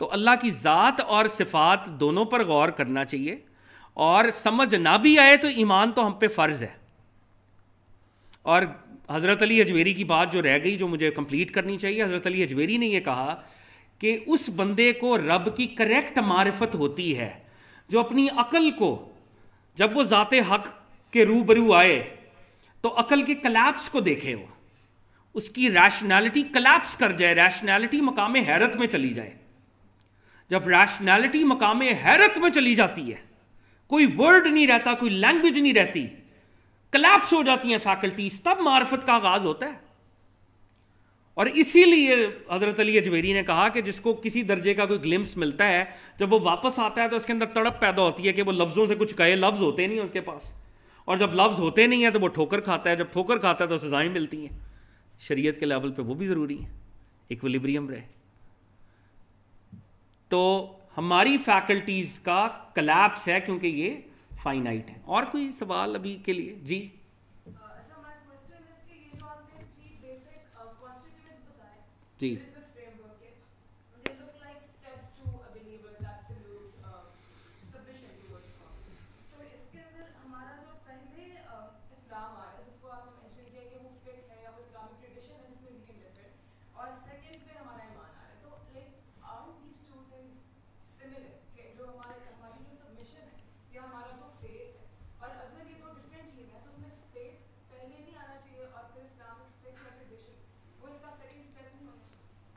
तो अल्लाह की ज़ात और सिफात दोनों पर गौर करना चाहिए और समझ ना भी आए तो ईमान तो हम पे फ़र्ज़ है और हज़रत अली अजमेरी की बात जो रह गई जो मुझे कंप्लीट करनी चाहिए हज़रत अली अजमेरी ने यह कहा कि उस बंदे को रब की करेक्ट मारफत होती है जो अपनी अकल को जब वो ज़ात हक के रूबरू आए तो अकल के कलेप्स को देखे वो उसकी रैशनैलिटी कलेप्स कर जाए रैशनैलिटी मकाम हैरत में चली जाए जब रैशनैलिटी मकाम हैरत में चली जाती है कोई वर्ड नहीं रहता कोई लैंग्वेज नहीं रहती कलेप्स हो जाती हैं फैकल्टीज तब मार्फत का आगाज होता है और इसीलिए हजरत अली अजमेरी ने कहा कि जिसको किसी दर्जे का कोई ग्लिम्स मिलता है जब वो वापस आता है तो उसके अंदर तड़प पैदा होती है कि वो लफ्ज़ों से कुछ कहे लफ्ज़ होते नहीं उसके पास और जब लफ्ज़ होते नहीं है तो वो ठोकर खाता है जब ठोकर खाता है तो सजाएं मिलती हैं शरीयत के लेवल पे वो भी ज़रूरी है इक्विलिब्रियम रहे तो हमारी फैकल्टीज़ का कलैप्स है क्योंकि ये फाइनाइट है और कोई सवाल अभी के लिए जी uh, अच्छा, uh, जी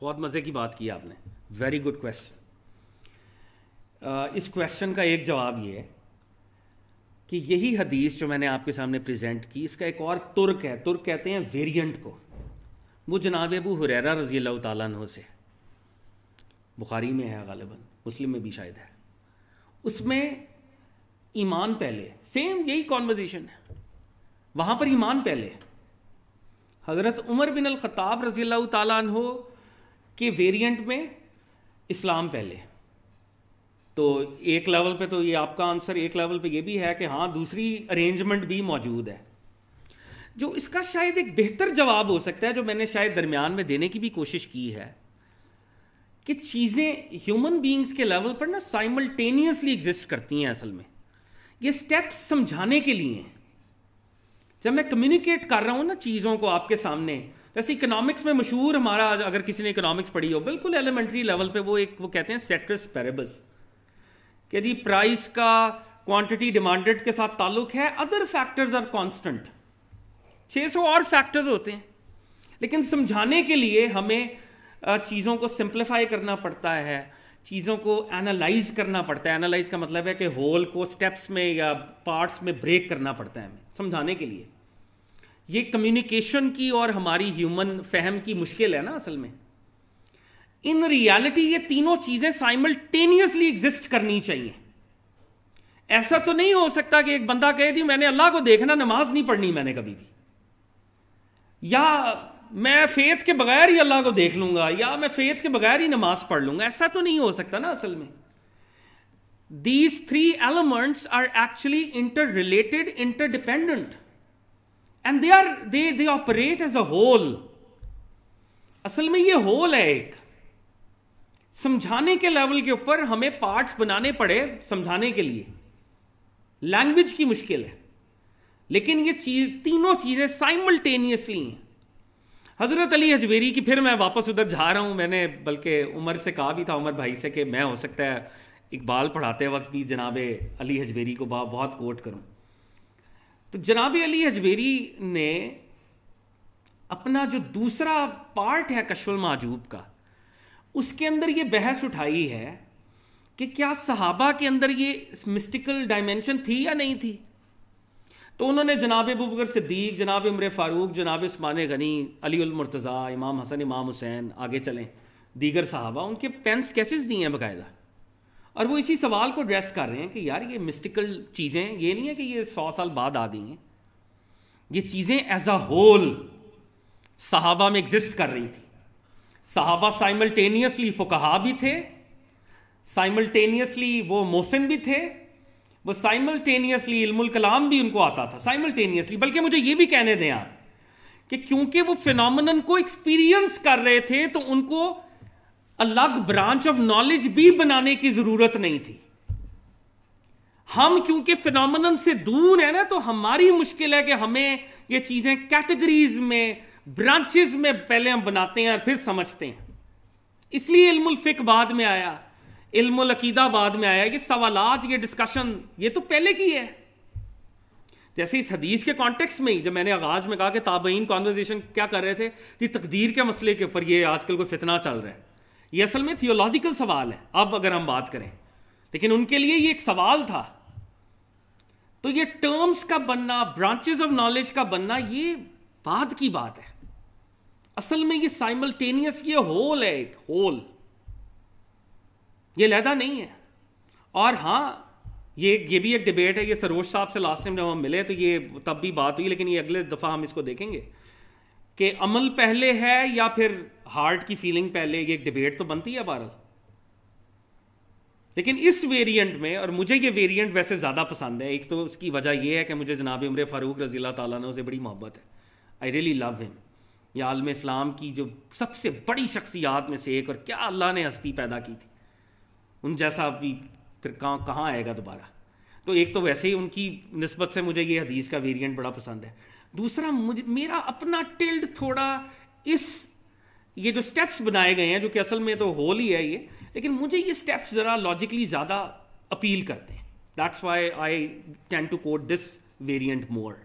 बहुत मज़े की बात की आपने वेरी गुड क्वेश्चन इस क्वेश्चन का एक जवाब ये है कि यही हदीस जो मैंने आपके सामने प्रेजेंट की इसका एक और तुर्क है तुर्क कहते हैं वेरिएंट को वो जनाब अबू हुरैरा रजी अल्लाह से बुखारी में है गालिबा मुस्लिम में भी शायद है उसमें ईमान पहले सेम यही कॉन्वर्जेशन है वहां पर ईमान पहले हज़रत उमर बिन खताब रजी अल्लाह तु के वेरिएंट में इस्लाम पहले तो एक लेवल पे तो ये आपका आंसर एक लेवल पे ये भी है कि हाँ दूसरी अरेंजमेंट भी मौजूद है जो इसका शायद एक बेहतर जवाब हो सकता है जो मैंने शायद दरमियान में देने की भी कोशिश की है कि चीज़ें ह्यूमन बींग्स के लेवल पर ना साइमल्टेनियसली एग्जिस्ट करती हैं असल में ये स्टेप्स समझाने के लिए जब मैं कम्युनिकेट कर रहा हूँ ना चीज़ों को आपके सामने जैसे इकोनॉमिक्स में मशहूर हमारा अगर किसी ने इकोनॉमिक्स पढ़ी हो बिल्कुल एलिमेंट्री लेवल पे वो एक वो कहते हैं सेट्रस पेरेबस कि जी प्राइस का क्वांटिटी डिमांडेड के साथ ताल्लुक है अदर फैक्टर्स आर कांस्टेंट 600 और फैक्टर्स होते हैं लेकिन समझाने के लिए हमें चीज़ों को सिंप्लीफाई करना पड़ता है चीज़ों को एनालाइज करना पड़ता है एनालाइज का मतलब है कि होल को स्टेप्स में या पार्ट्स में ब्रेक करना पड़ता है हमें समझाने के लिए ये कम्युनिकेशन की और हमारी ह्यूमन फहम की मुश्किल है ना असल में इन रियलिटी ये तीनों चीज़ें साइमल्टेनियसली एग्जिस्ट करनी चाहिए ऐसा तो नहीं हो सकता कि एक बंदा कहे जी मैंने अल्लाह को देखना नमाज नहीं पढ़नी मैंने कभी भी या मैं फेथ के बगैर ही अल्लाह को देख लूंगा या मैं फेथ के बगैर ही नमाज पढ़ लूंगा ऐसा तो नहीं हो सकता ना असल में these three elements are actually inter related inter dependent and they are they they operate as a whole असल में ये होल है एक समझाने के लेवल के ऊपर हमें पार्ट्स बनाने पड़े समझाने के लिए लैंग्वेज की मुश्किल है लेकिन ये चीज तीनों चीज़ें साइमल्टेनियसली हैं हज़रत अली हजवेरी की फिर मैं वापस उधर जा रहा हूँ मैंने बल्कि उमर से कहा भी था उमर भाई से कि मैं हो सकता है इकबाल पढ़ाते वक्त भी जनाब अली हजवेरी को बहुत कोट करूँ तो जनाब अली अजमेरी ने अपना जो दूसरा पार्ट है कशवल माजूब का उसके अंदर ये बहस उठाई है कि क्या सहाबा के अंदर ये मिस्टिकल डायमेंशन थी या नहीं थी तो उन्होंने जनाब बकर सिद्दीक जनाब उम्र फ़ारूक जनाब उस्मान गनी अली मुर्तज़ा इमाम हसन इमाम हुसैन आगे चलें दीगर साहबा उनके पेन स्केचेस दिए हैं बाकायदा और वो इसी सवाल को एड्रेस कर रहे हैं कि यार ये मिस्टिकल चीज़ें ये नहीं है कि ये सौ साल बाद आ गई हैं ये चीज़ें एज अ होल सहाबा में एग्जिस्ट कर रही थी सहाबा साइमल्टेनियसली फुकाहा भी थे साइमल्टेनियसली वो मोहसिन भी थे वो साइमल्टेनियसली इल्मुल कलाम भी उनको आता था साइमल्टेनियसली बल्कि मुझे ये भी कहने दें आप कि क्योंकि वो फिनोमिनन को एक्सपीरियंस कर रहे थे तो उनको अलग ब्रांच ऑफ नॉलेज भी बनाने की जरूरत नहीं थी हम क्योंकि फिनोमन से दूर है ना तो हमारी मुश्किल है कि हमें ये चीजें कैटेगरीज में ब्रांचेस में पहले हम बनाते हैं और फिर समझते हैं इसलिए इल्मुल फिक बाद में आया इल्मुल अकीदा बाद में आया ये सवालात ये डिस्कशन ये तो पहले की है जैसे इस हदीस के कॉन्टेक्स्ट में ही जब मैंने आगाज में कहा कि ताबईन कॉन्वर्जेशन क्या कर रहे थे कि तकदीर के मसले के ऊपर ये आजकल कोई फितना चल रहा है ये असल में थियोलॉजिकल सवाल है अब अगर हम बात करें लेकिन उनके लिए ये एक सवाल था तो ये टर्म्स का बनना ब्रांचेस ऑफ नॉलेज का बनना ये बाद की बात है असल में ये साइमल्टेनियस ये होल है एक होल ये लहदा नहीं है और हाँ ये ये भी एक डिबेट है ये सरोज साहब से लास्ट टाइम जब हम मिले तो ये तब भी बात हुई लेकिन ये अगले दफ़ा हम इसको देखेंगे कि अमल पहले है या फिर हार्ट की फीलिंग पहले ये एक डिबेट तो बनती है बहरल लेकिन इस वेरिएंट में और मुझे ये वेरिएंट वैसे ज़्यादा पसंद है एक तो उसकी वजह यह है कि मुझे जनाब उम्र फ़ारूक रज़ी ने उसे बड़ी मोहब्बत है आई रियली लव हिम या आलम इस्लाम की जो सबसे बड़ी शख्सियात में से एक और क्या अल्लाह ने हस्ती पैदा की थी उन जैसा भी फिर कहाँ कहाँ आएगा दोबारा तो एक तो वैसे ही उनकी नस्बत से मुझे ये हदीस का वेरियंट बड़ा पसंद है दूसरा मुझे मेरा अपना टिल्ड थोड़ा इस ये जो स्टेप्स बनाए गए हैं जो कि असल में तो होल ही है ये लेकिन मुझे ये स्टेप्स ज़रा लॉजिकली ज़्यादा अपील करते हैं that's why I tend to quote this variant more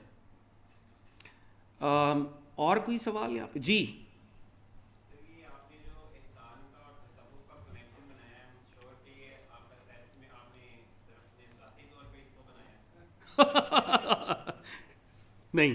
और कोई सवाल यहाँ पे जी <laughs> नहीं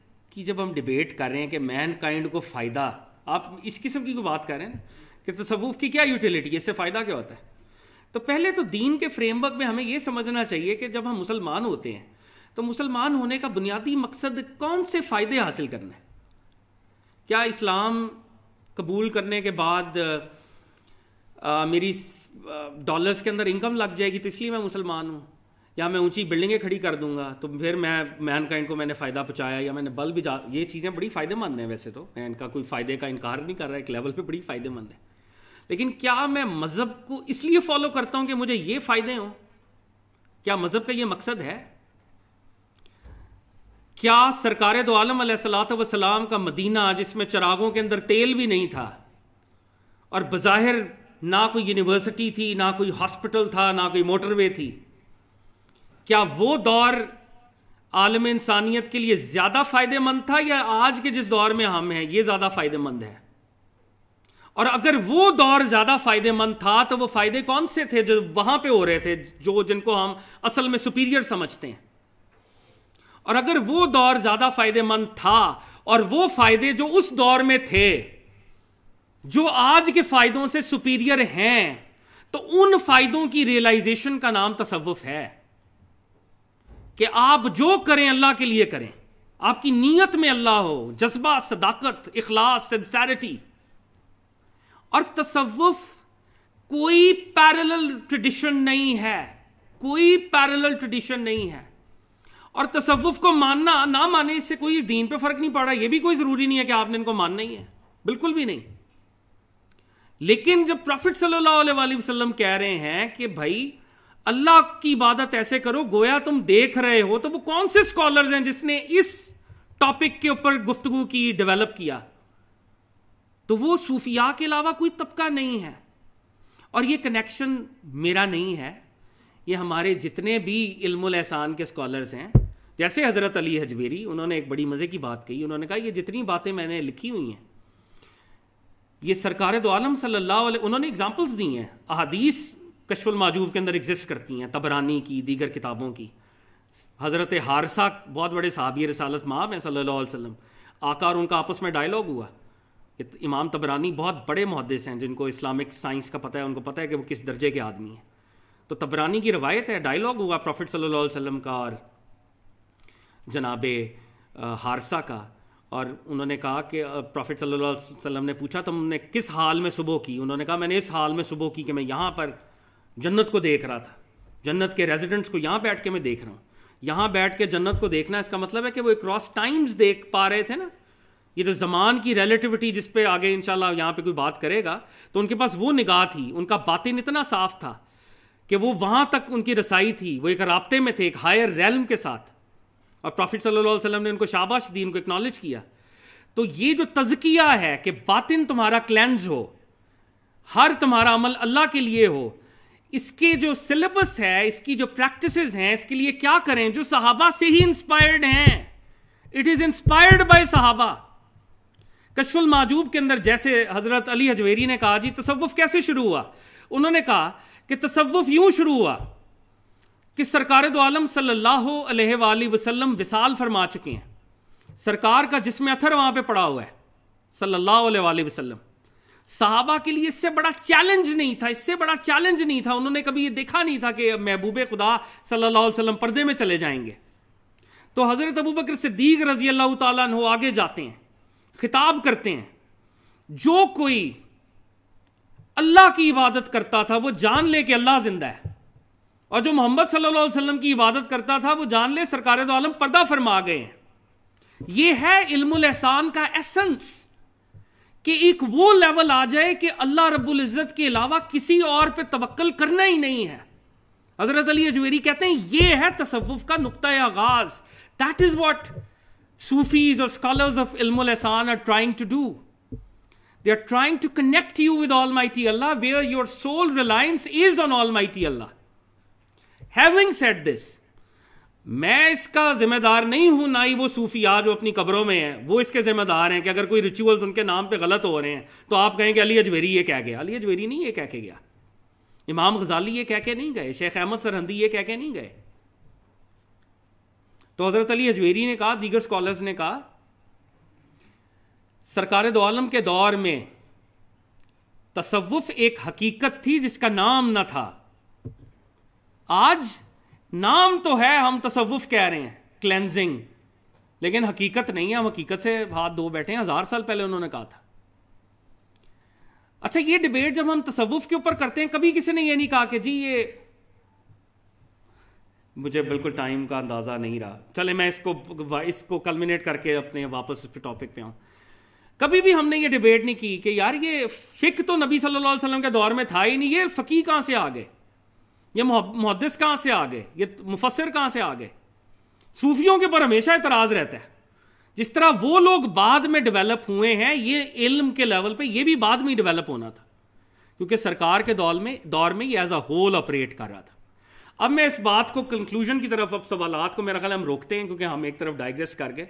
कि जब हम डिबेट कर रहे हैं कि मैन काइंड को फ़ायदा आप इस किस्म की को बात कर रहे हैं ना कि तसवूफ़ तो की क्या यूटिलिटी है इससे फ़ायदा क्या होता है तो पहले तो दीन के फ्रेमवर्क में हमें यह समझना चाहिए कि जब हम मुसलमान होते हैं तो मुसलमान होने का बुनियादी मकसद कौन से फ़ायदे हासिल करना है क्या इस्लाम कबूल करने के बाद आ, मेरी डॉलर्स के अंदर इनकम लग जाएगी तो इसलिए मैं मुसलमान हूँ या मैं ऊंची बिल्डिंगें खड़ी कर दूंगा तो फिर मैं मैन काइंड को मैंने फ़ायदा पहुंचाया या मैंने बल भी जा ये चीज़ें बड़ी फ़ायदेमंद हैं वैसे तो मैं इनका कोई फ़ायदे का इनकार नहीं कर रहा एक लेवल पे बड़ी फ़ायदेमंद है लेकिन क्या मैं मज़हब को इसलिए फॉलो करता हूँ कि मुझे ये फ़ायदे हों क्या मज़हब का ये मकसद है क्या सरकार दो आलम सलाम का मदीना जिसमें चरागों के अंदर तेल भी नहीं था और बज़ाहिर ना कोई यूनिवर्सिटी थी ना कोई हॉस्पिटल था ना कोई मोटरवे थी क्या वो दौर आलम इंसानियत के लिए ज़्यादा फ़ायदेमंद था या आज के जिस दौर में हम हैं ये ज़्यादा फ़ायदेमंद है और अगर वो दौर ज़्यादा फ़ायदेमंद था तो वो फ़ायदे कौन से थे जो वहां पे हो रहे थे जो जिनको हम असल में सुपीरियर समझते हैं और अगर वो दौर ज़्यादा फ़ायदेमंद था और वो फ़ायदे जो उस दौर में थे जो आज के फ़ायदों से सुपीरियर हैं तो उन फ़ायदों की रियलाइजेशन का नाम तसव्वुफ है कि आप जो करें अल्लाह के लिए करें आपकी नीयत में अल्लाह हो जज्बा सदाकत इखलास सिंसैरिटी और तसवुफ़ कोई पैरेलल ट्रेडिशन नहीं है कोई पैरेलल ट्रेडिशन नहीं है और तसवुफ़ को मानना ना माने इससे कोई दीन पे फ़र्क नहीं पड़ रहा यह भी कोई ज़रूरी नहीं है कि आपने इनको मानना ही है बिल्कुल भी नहीं लेकिन जब प्रॉफिट सल्लल्लाहु अलैहि वसल्लम कह रहे हैं कि भाई अल्लाह की इबादत ऐसे करो गोया तुम देख रहे हो तो वो कौन से स्कॉलर्स हैं जिसने इस टॉपिक के ऊपर गुफ्तगु की डेवलप किया तो वो सूफिया के अलावा कोई तबका नहीं है और ये कनेक्शन मेरा नहीं है ये हमारे जितने भी इल्मान एहसान के स्कॉलर्स हैं जैसे हज़रत अली हजवेरी उन्होंने एक बड़ी मज़े की बात कही उन्होंने कहा ये जितनी बातें मैंने लिखी हुई हैं ये सरकार दो आलम सल्लल्लाहु अलैहि उन्होंने एग्जांपल्स दी हैं अदीस कशफुल माजूब के अंदर एग्जिस्ट करती हैं तबरानी की दीगर किताबों की हज़रत हारसा बहुत बड़े सहाबी रसालत माँ हैं सल्ला वसम आकार उनका आपस में डायलॉग हुआ इमाम तबरानी बहुत बड़े मुहदस हैं जिनको इस्लामिक साइंस का पता है उनको पता है कि वो किस दर्जे के आदमी हैं तो तबरानी की रवायत है डायलॉग हुआ प्रॉफिट सल्ला वसम का और जनाब हारसा का और उन्होंने कहा कि प्रॉफिट सल्लल्लाहु अलैहि वसल्लम ने पूछा तुमने किस हाल में सुबह की उन्होंने कहा मैंने इस हाल में सुबह की कि मैं यहाँ पर जन्नत को देख रहा था जन्नत के रेजिडेंट्स को यहाँ बैठ के मैं देख रहा हूँ यहाँ बैठ के जन्नत को देखना इसका मतलब है कि वो क्रॉस टाइम्स देख पा रहे थे ना ये जो जमान की रिलेटिविटी जिस पे आगे इंशाल्लाह यहाँ पे कोई बात करेगा तो उनके पास वो निगाह थी उनका बातिन इतना साफ था कि वो वहाँ तक उनकी रसाई थी वो एक रबते में थे एक हायर रैलम के साथ और प्रॉफिट सल्लल्लाहु अलैहि वसल्लम ने उनको शाबाश दी उनको एक्नॉलेज किया तो ये जो तजकिया है कि बातिन तुम्हारा क्लेंज हो हर तुम्हारा अमल अल्लाह के लिए हो इसके जो सिलेबस है इसकी जो प्रैक्टिसेस हैं इसके लिए क्या करें जो सहाबा से ही इंस्पायर्ड हैं इट इज़ इंस्पायर्ड बाय सहाबा कशफुल माजूब के अंदर जैसे हज़रत अली हजवेरी ने कहा जी तसवुफ़ कैसे शुरू हुआ उन्होंने कहा कि तसवुफ़ यूं शुरू हुआ कि सरकार दो आलम सल्लल्लाहु अलैहि वसल्लम विसाल फरमा चुके हैं सरकार का जिसमें अथर वहां पे पड़ा हुआ है सल्लल्लाहु अलैहि वसल्लम साहबा के लिए इससे बड़ा चैलेंज नहीं था इससे बड़ा चैलेंज नहीं था उन्होंने कभी ये देखा नहीं था कि महबूब खुदा सल्ला पर्दे में चले जाएंगे तो हज़रत अबू बकर सिद्दीक रजी अल्लाह तु आगे जाते हैं खिताब करते हैं जो कोई अल्लाह की इबादत करता था वो जान ले कि अल्लाह जिंदा है और जो मोहम्मद सल्लल्लाहु अलैहि वसल्लम की इबादत करता था वो जान ले सरकार आलम पर्दा फरमा गए हैं ये है इल्मुल एहसान का एसेंस कि एक वो लेवल आ जाए कि अल्लाह रब्बुल इज़्ज़त के अलावा किसी और पे तवक्ल करना ही नहीं है हजरत अली अजवेरी कहते हैं ये है तसव्वुफ का नुक्ता आगाज़ दैट इज़ वॉट सूफीज और स्कॉलर्स ऑफ एहसान are trying to do they are trying to connect you with almighty Allah where your sole reliance is on almighty Allah having set this मैं इसका जिम्मेदार नहीं हूं ना ही वो सूफिया जो अपनी कब्रों में है वो इसके जिम्मेदार हैं कि अगर कोई रिचुअल उनके नाम पे गलत हो रहे हैं तो आप कहें कि अली अजवेरी ये कह गया अली अजवेरी नहीं ये कह के गया इमाम गजाली ये कह के नहीं गए शेख अहमद सरहंदी ये कह के नहीं गए तो हज़रत अली अजवेरी ने कहा दीगर स्कॉलर्स ने कहा सरकार आलम के दौर में तसवुफ़ एक हकीकत थी जिसका नाम ना था आज नाम तो है हम तसवुफ कह रहे हैं क्लेंजिंग लेकिन हकीकत नहीं है हम हकीकत से हाथ धो बैठे हैं हज़ार साल पहले उन्होंने कहा था अच्छा ये डिबेट जब हम तसवुफ के ऊपर करते हैं कभी किसी ने ये नहीं कहा कि जी ये मुझे बिल्कुल टाइम का अंदाज़ा नहीं रहा चले मैं इसको इसको कलमिनेट करके अपने वापस इस टॉपिक पे आऊं कभी भी हमने ये डिबेट नहीं की कि यार ये फ़िक तो नबी सल्लल्लाहु अलैहि वसल्लम के दौर में था ही नहीं ये फ़की कहां से आ गए ये मुहदस कहाँ से आ गए ये मुफसर कहाँ से आ गए सूफियों के ऊपर हमेशा इतराज़ रहता है जिस तरह वो लोग बाद में डेवलप हुए हैं ये इल्म के लेवल पे ये भी बाद में डेवलप होना था क्योंकि सरकार के दौर में दौर में ये एज अ होल ऑपरेट कर रहा था अब मैं इस बात को कंक्लूजन की तरफ अब सवाल को मेरा ख्याल हम रोकते हैं क्योंकि हम एक तरफ डाइग्रेस कर गए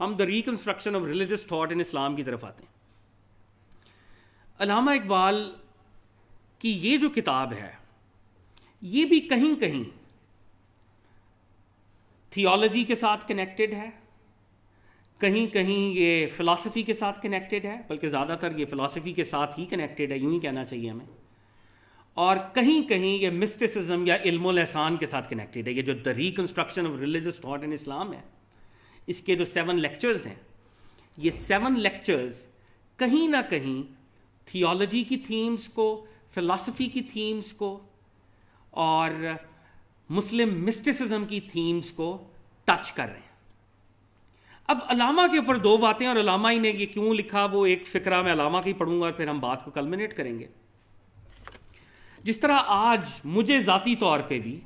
हम the reconstruction of religious thought in Islam की तरफ आते हैं अलामा इकबाल की ये जो किताब है ये भी कहीं कहीं थियोलॉजी के साथ कनेक्टेड है कहीं कहीं ये फ़िलासफ़ी के साथ कनेक्टेड है बल्कि ज़्यादातर ये फ़िलासफ़ी के साथ ही कनेक्टेड है यूँ ही कहना चाहिए हमें और कहीं कहीं ये मिस्टिसिज्म या इल्मुल एहसान के साथ कनेक्टेड है ये जो the reconstruction of religious thought in Islam है इसके जो सेवन लेक्चर्स हैं ये सेवन लेक्चर्स कहीं ना कहीं थियोलॉजी की थीम्स को फ़िलासफ़ी की थीम्स को और मुस्लिम मिस्टिसिज्म की थीम्स को टच कर रहे हैं अब अलामा के ऊपर दो बातें और अलामा ही ने ये क्यों लिखा वो एक फिक्रा मैं अलामा की पढ़ूंगा और फिर हम बात को कलमिनेट करेंगे जिस तरह आज मुझे ज़ाती तौर पे भी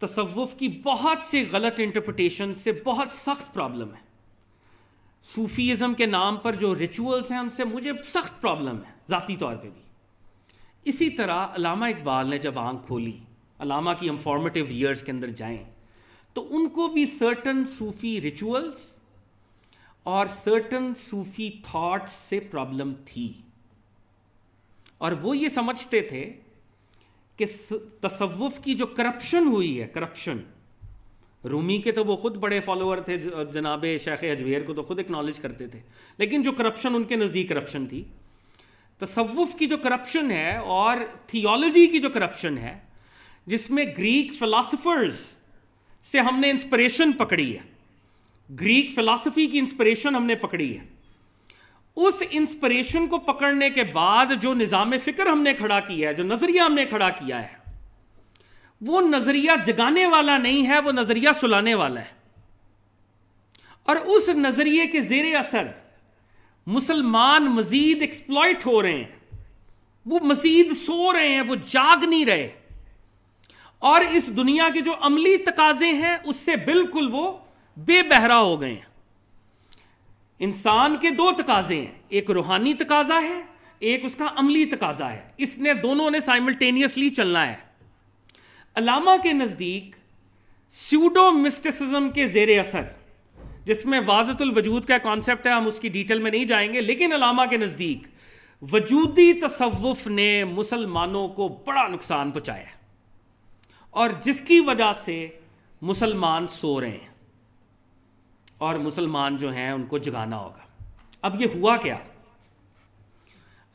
तसवुफ़ की बहुत से गलत इंटरप्रटेशन से बहुत सख्त प्रॉब्लम है सूफीज़म के नाम पर जो रिचुअल्स हैं उनसे मुझे सख्त प्रॉब्लम है ज़ाती तौर पे भी इसी तरह अलामा इकबाल ने जब आंख खोली अलामा की हम फॉर्मेटिव ईयर्स के अंदर जाएं तो उनको भी सर्टन सूफ़ी रिचुअल्स और सर्टन सूफ़ी थाट्स से प्रॉब्लम थी और वो ये समझते थे कि तसव्वुफ की जो करप्शन हुई है करप्शन रूमी के तो वो खुद बड़े फॉलोअर थे जनाब शेख अजवेर को तो खुद एक्नॉलेज करते थे लेकिन जो करप्शन उनके नज़दीक करप्शन थी तसवुफ़ की जो करप्शन है और थियोलॉजी की जो करप्शन है जिसमें ग्रीक फिलासफ़र्स से हमने इंस्पिरेशन पकड़ी है ग्रीक फिलासफ़ी की इंस्पिरेशन हमने पकड़ी है उस इंस्पिरेशन को पकड़ने के बाद जो निज़ाम फ़िक्र हमने खड़ा किया है जो नज़रिया हमने खड़ा किया है वो नज़रिया जगाने वाला नहीं है वो नज़रिया सुलाने वाला है और उस नज़रिए के ज़ेर असर मुसलमान मजीद एक्सप्लॉयट हो रहे हैं वो मजीद सो रहे हैं वो जाग नहीं रहे और इस दुनिया के जो अमली तकाजे हैं उससे बिल्कुल वो बेबहरा हो गए हैं इंसान के दो तकाजे हैं एक रूहानी तकाजा है एक उसका अमली तकाजा है इसने दोनों ने साइमल्टेनियसली चलना है अलामा के नज़दीक स्यूडो मिस्टिसिज्म के जेर असर जिसमें वाजतुल वजूद का कॉन्सेप्ट है हम उसकी डिटेल में नहीं जाएंगे लेकिन अलामा के नज़दीक वजूदी तसव्वुफ ने मुसलमानों को बड़ा नुकसान पहुँचाया और जिसकी वजह से मुसलमान सो रहे हैं और मुसलमान जो हैं उनको जगाना होगा अब ये हुआ क्या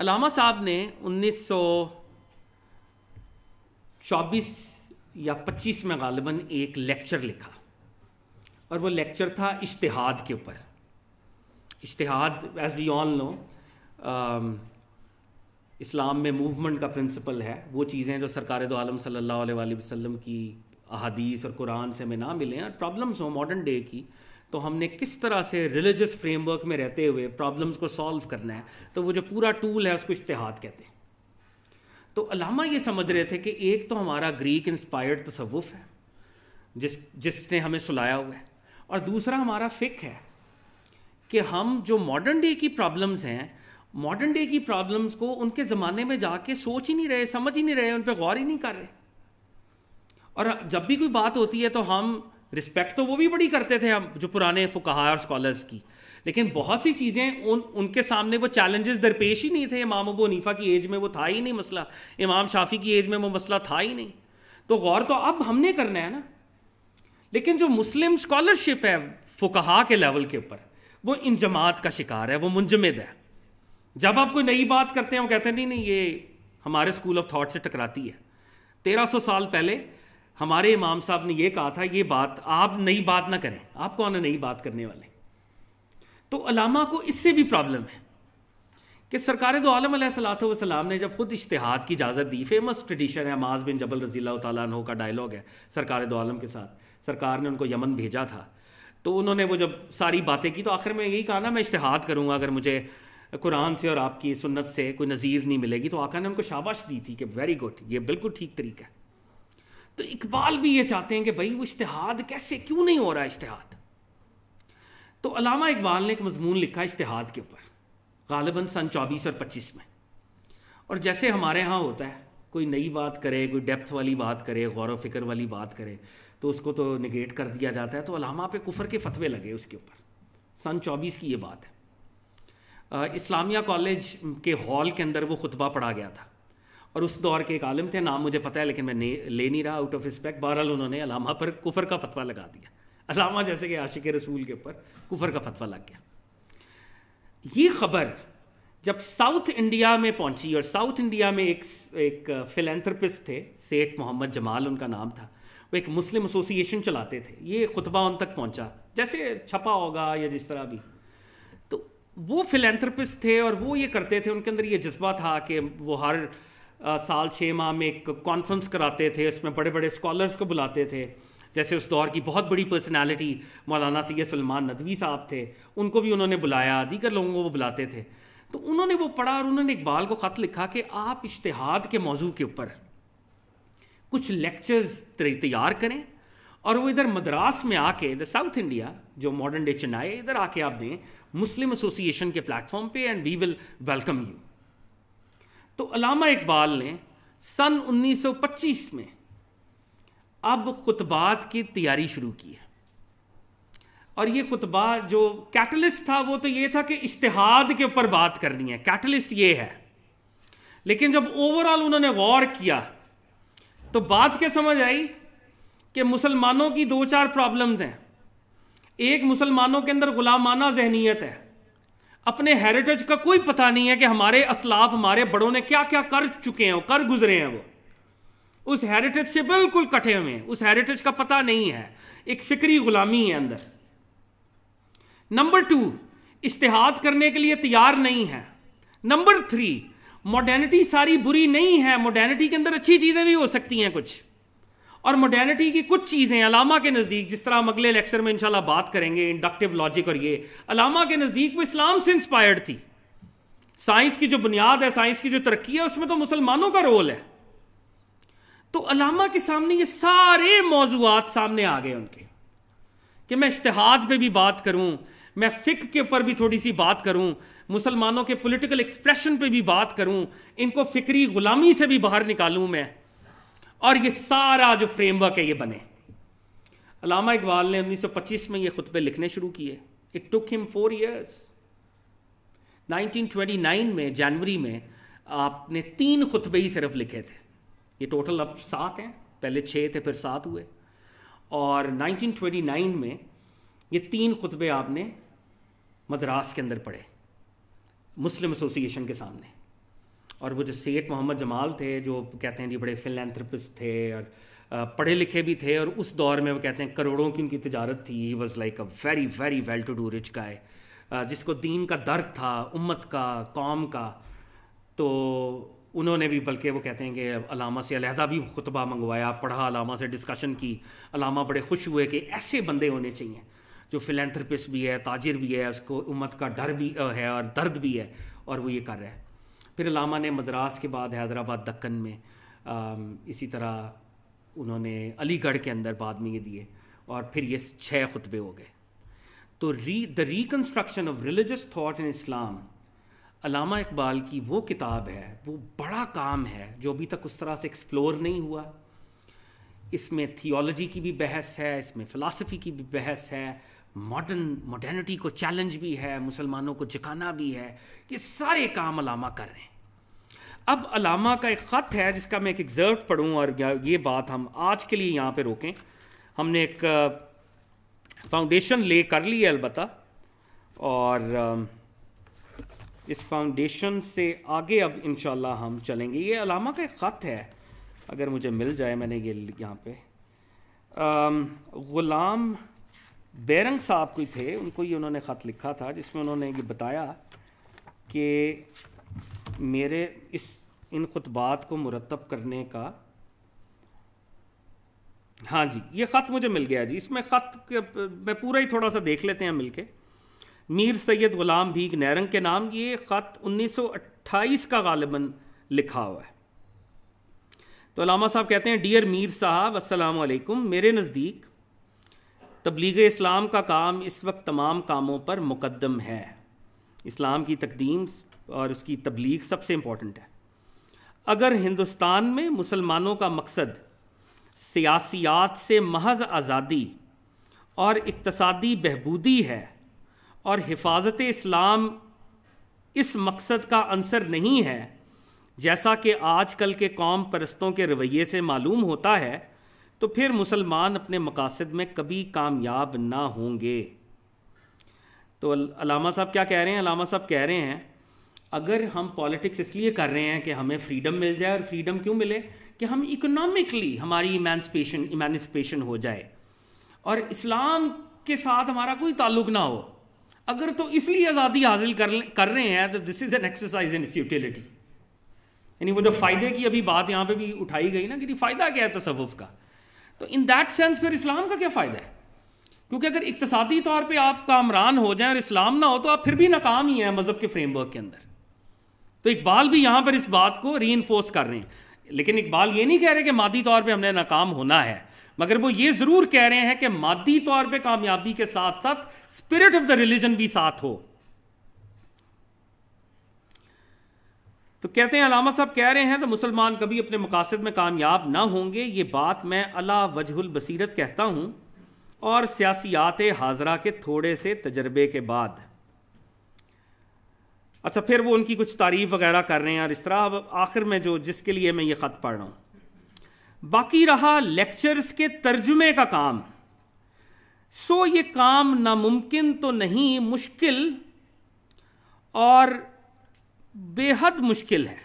अलामा साहब ने उन्नीस सौ चौबीस या पच्चीस में गालिबा एक लेक्चर लिखा और वो लेक्चर था इश्तहाद के ऊपर इश्तहाद as we all know Islam में मूवमेंट का प्रिंसिपल है वो चीज़ें जो सरकार दो आलम सल्ला वसम की अहादीस और कुरान से हमें ना मिलें और प्रॉब्लम्स हों मॉडर्न डे की तो हमने किस तरह से रिलीजियस फ्रेमवर्क में रहते हुए प्रॉब्लम्स को सॉल्व करना है तो वो जो पूरा टूल है उसको इश्तहाद कहते हैं तो अलामा ये समझ रहे थे कि एक तो हमारा ग्रीक इंस्पायर्ड तसवुफ़ है जिस जिसने हमें सुलाया हुआ है और दूसरा हमारा फिक है कि हम जो मॉडर्न डे की प्रॉब्लम्स हैं मॉडर्न डे की प्रॉब्लम्स को उनके ज़माने में जाके सोच ही नहीं रहे समझ ही नहीं रहे उन पर गौर ही नहीं कर रहे और जब भी कोई बात होती है तो हम रिस्पेक्ट तो वो भी बड़ी करते थे हम जो पुराने फुकाहा और स्कॉलर्स की लेकिन बहुत सी चीज़ें उन उनके सामने वो चैलेंजेस दरपेश ही नहीं थे इमाम अबू हनीफा की एज में वो था ही नहीं मसला इमाम शाफी की एज में वो मसला था ही नहीं तो गौर तो अब हमने करना है ना लेकिन जो मुस्लिम स्कॉलरशिप है फुकहा के लेवल के ऊपर वो इन जमात का शिकार है वो मुंजमद है जब आप कोई नई बात करते हैं वो कहते हैं नहीं नहीं ये हमारे स्कूल ऑफ थाट से टकराती है तेरह सौ साल पहले हमारे इमाम साहब ने ये कहा था ये बात आप नई बात ना करें आप कौन है नई बात करने वाले तो अलामा को इससे भी प्रॉब्लम है कि सरकार दो तो आलम सलाम ने जब खुद इश्तहाद की इजाज़त दी फेमस ट्रेडिशन है माज बिन जबल रजील तु का डायलॉग है सरकार दो तो आलम के साथ सरकार ने उनको यमन भेजा था तो उन्होंने वो जब सारी बातें की तो आखिर में यही कहा ना मैं इश्तहाद करूँगा अगर मुझे कुरान से और आपकी सुन्नत से कोई नज़ीर नहीं मिलेगी तो आका ने उनको शाबाश दी थी कि वेरी गुड ये बिल्कुल ठीक तरीका है तो इकबाल भी ये चाहते हैं कि भाई वो इश्तहाद कैसे क्यों नहीं हो रहा इश्तहाद तो अलामा इकबाल ने एक मजमून लिखा इश्तहाद के ऊपर गालिबा सन चौबीस और पच्चीस में और जैसे हमारे यहाँ होता है कोई नई बात करे कोई डेप्थ वाली बात करे गौर व फिक्र वाली बात करे तो उसको तो निगेट कर दिया जाता है तो अलामा पे कुफर के फतवे लगे उसके ऊपर सन चौबीस की ये बात है इस्लामिया कॉलेज के हॉल के अंदर वो खुतबा पढ़ा गया था और उस दौर के एक आलिम थे नाम मुझे पता है लेकिन मैं ले नहीं रहा आउट ऑफ रिस्पेक्ट बहरहाल उन्होंने अलामा पर कुफर का फतवा लगा दिया अलामा जैसे कि आशिक रसूल के ऊपर कुफर का फतवा लग गया ये खबर जब साउथ इंडिया में पहुंची और साउथ इंडिया में एक एक फिलेंथ्रपिस्ट थे सेठ मोहम्मद जमाल उनका नाम था वो एक मुस्लिम एसोसिएशन चलाते थे ये खुतबा उन तक पहुंचा जैसे छपा होगा या जिस तरह भी तो वो फिलेंथ्रपिस्ट थे और वो ये करते थे उनके अंदर ये जज्बा था कि वो हर आ, साल छः माह में एक कॉन्फ्रेंस कराते थे उसमें बड़े बड़े स्कॉलर्स को बुलाते थे जैसे उस दौर की बहुत बड़ी पर्सनालिटी मौलाना सैयद सलमान नदवी साहब थे उनको भी उन्होंने बुलाया दीगर लोगों को वो बुलाते थे तो उन्होंने वो पढ़ा और उन्होंने इकबाल को ख़त लिखा कि आप इश्तहाद के मौजू के ऊपर कुछ लेक्चर्स तैयार करें और वो इधर मद्रास में आके इधर साउथ इंडिया जो मॉडर्न डे चेन्नई इधर आके आप दें मुस्लिम एसोसिएशन के प्लेटफॉर्म पे and we will welcome you तो अलामा इकबाल ने सन 1925 में अब खुतबात की तैयारी शुरू की है और ये खुतबा जो कैटलिस्ट था वो तो ये था कि इश्तहाद के ऊपर बात करनी है कैटलिस्ट ये है लेकिन जब ओवरऑल उन्होंने गौर किया तो बात क्या समझ आई कि मुसलमानों की दो चार प्रॉब्लम्स हैं एक मुसलमानों के अंदर गुलामाना जहनीत है अपने हेरिटेज का कोई पता नहीं है कि हमारे असलाफ हमारे बड़ों ने क्या क्या कर चुके हैं कर गुजरे हैं वो उस हेरिटेज से बिल्कुल कटे हुए हैं उस हेरिटेज का पता नहीं है एक फिक्री गुलामी है अंदर नंबर टू इश्तेहाद करने के लिए तैयार नहीं है नंबर थ्री मॉडर्निटी सारी बुरी नहीं है मॉडर्निटी के अंदर अच्छी चीज़ें भी हो सकती हैं कुछ और मॉडर्निटी की कुछ चीज़ें अलामा के नज़दीक जिस तरह हम अगले लेक्चर में इंशाल्लाह बात करेंगे इंडक्टिव लॉजिक और ये अलामा के नज़दीक वो इस्लाम से इंस्पायर्ड थी साइंस की जो बुनियाद है साइंस की जो तरक्की है उसमें तो मुसलमानों का रोल है तो अलामा के सामने ये सारे मौजूद सामने आ गए उनके कि मैं इश्तहाद पे भी बात करूं मैं फ़िक के ऊपर भी थोड़ी सी बात करूं मुसलमानों के पॉलिटिकल एक्सप्रेशन पे भी बात करूं इनको फ़िक्री ग़ुलामी से भी बाहर निकालूं मैं और ये सारा जो फ्रेमवर्क है ये बने अलामा इकबाल ने 1925 में ये खुतबे लिखने शुरू किए it took him four years 1929 में जनवरी में आपने तीन खुतबे ही सिर्फ लिखे थे ये टोटल अब सात हैं पहले छः थे फिर सात हुए और 1929 में ये तीन खुतबे आपने मद्रास के अंदर पढ़े मुस्लिम एसोसिएशन के सामने और वो जो सेठ मोहम्मद जमाल थे जो कहते हैं जी बड़े फिलेंथ्रपिस्ट थे और पढ़े लिखे भी थे और उस दौर में वो कहते हैं करोड़ों की उनकी तजारत थी he was like a very very well to do rich guy जिसको दीन का दर्द था उम्मत का कौम का तो उन्होंने भी बल्कि वो कहते हैं कि अलामा से अलहदा भी खुतबा मंगवाया पढ़ा अलामा से डिस्कशन की अलामा बड़े खुश हुए कि ऐसे बंदे होने चाहिए जो फिलेंथ्रपिस्ट भी है ताजिर भी है उसको उम्मत का डर भी है और दर्द भी है और वो ये कर रहा है फिर अलामा ने मद्रास के बाद हैदराबाद दक्कन में आ, इसी तरह उन्होंने अलीगढ़ के अंदर बाद में ये दिए और फिर ये छः खुतबे हो गए तो री the reconstruction of religious thought in Islam Allama Iqbal की वो किताब है वो बड़ा काम है जो अभी तक उस तरह से एक्सप्लोर नहीं हुआ इसमें थियोलॉजी की भी बहस है इसमें फ़िलासफ़ी की भी बहस है मॉडर्न मॉडर्निटी को चैलेंज भी है मुसलमानों को जिकाना भी है ये सारे काम अलामा कर रहे हैं अब अलामा का एक ख़त है जिसका मैं एक एग्जर्व पढ़ूँ और ये बात हम आज के लिए यहाँ पे रोकें हमने एक फाउंडेशन uh, ले कर ली है अलबत् और um, इस फाउंडेशन से आगे अब इन हम चलेंगे ये अलामा का एक ख़त है अगर मुझे मिल जाए मैंने ये यहाँ पे ग़ुलाम बैरंग साहब कोई थे उनको ये उन्होंने ख़त लिखा था जिसमें उन्होंने ये बताया कि मेरे इस इन खुतबात को मुरतब करने का हाँ जी ये ख़त मुझे मिल गया जी इसमें ख़त मैं पूरा ही थोड़ा सा देख लेते हैं मिलके मीर सैयद ग़ुलाम भीग नैरंग के नाम ये ख़त 1928 का गालिबा लिखा हुआ है तो अलामा साहब कहते हैं डियर मीर साहब असलकुम मेरे नज़दीक तबलीग इस्लाम का काम इस वक्त तमाम कामों पर मुकदम है इस्लाम की तकदीम और उसकी तबलीग सबसे इम्पॉर्टेंट है अगर हिंदुस्तान में मुसलमानों का मकसद सियासियात से महज आज़ादी और इकतसादी बहबूदी है और हिफाजत इस्लाम इस मकसद का अंसर नहीं है जैसा कि आजकल के कौम परस्तों के रवैये से मालूम होता है तो फिर मुसलमान अपने मकासद में कभी कामयाब ना होंगे तो अलामा साहब क्या कह रहे हैं अलामा साहब कह रहे हैं अगर हम पॉलिटिक्स इसलिए कर रहे हैं कि हमें फ्रीडम मिल जाए और फ्रीडम क्यों मिले कि हम इकोनॉमिकली हमारी इमानसपेशन इमानसपेशन हो जाए और इस्लाम के साथ हमारा कोई ताल्लुक ना हो अगर तो इसलिए आज़ादी हासिल कर कर रहे हैं तो this is an exercise in futility यानी वो जो फ़ायदे की अभी बात यहाँ पे भी उठाई गई ना कि फ़ायदा क्या है तसवुफ़ का तो इन दैट सेंस फिर इस्लाम का क्या फ़ायदा है क्योंकि अगर इकतसादी तौर पर आप कामरान हो जाए और इस्लाम ना हो तो आप फिर भी नाकाम ही हैं मज़हब के फ्रेमवर्क के अंदर तो इकबाल भी यहाँ पर इस बात को री कर रहे हैं लेकिन इकबाल ये नहीं कह रहे कि मादी तौर पर हमने नाकाम होना है मगर वो ये ज़रूर कह रहे हैं कि मादी तौर पे कामयाबी के साथ साथ स्पिरिट ऑफ द रिलीजन भी साथ हो तो कहते हैं अलामा साहब कह रहे हैं तो मुसलमान कभी अपने मकासद में कामयाब ना होंगे ये बात मैं अला वजहुल बसीरत कहता हूं और सियासियात हाजरा के थोड़े से तजर्बे के बाद अच्छा फिर वो उनकी कुछ तारीफ़ वगैरह कर रहे हैं और इस तरह अब आखिर में जो जिसके लिए मैं ये ख़त पढ़ रहा हूँ बाकी रहा लेक्चर्स के तर्जुमे का काम सो ये काम नामुमकिन तो नहीं मुश्किल और बेहद मुश्किल है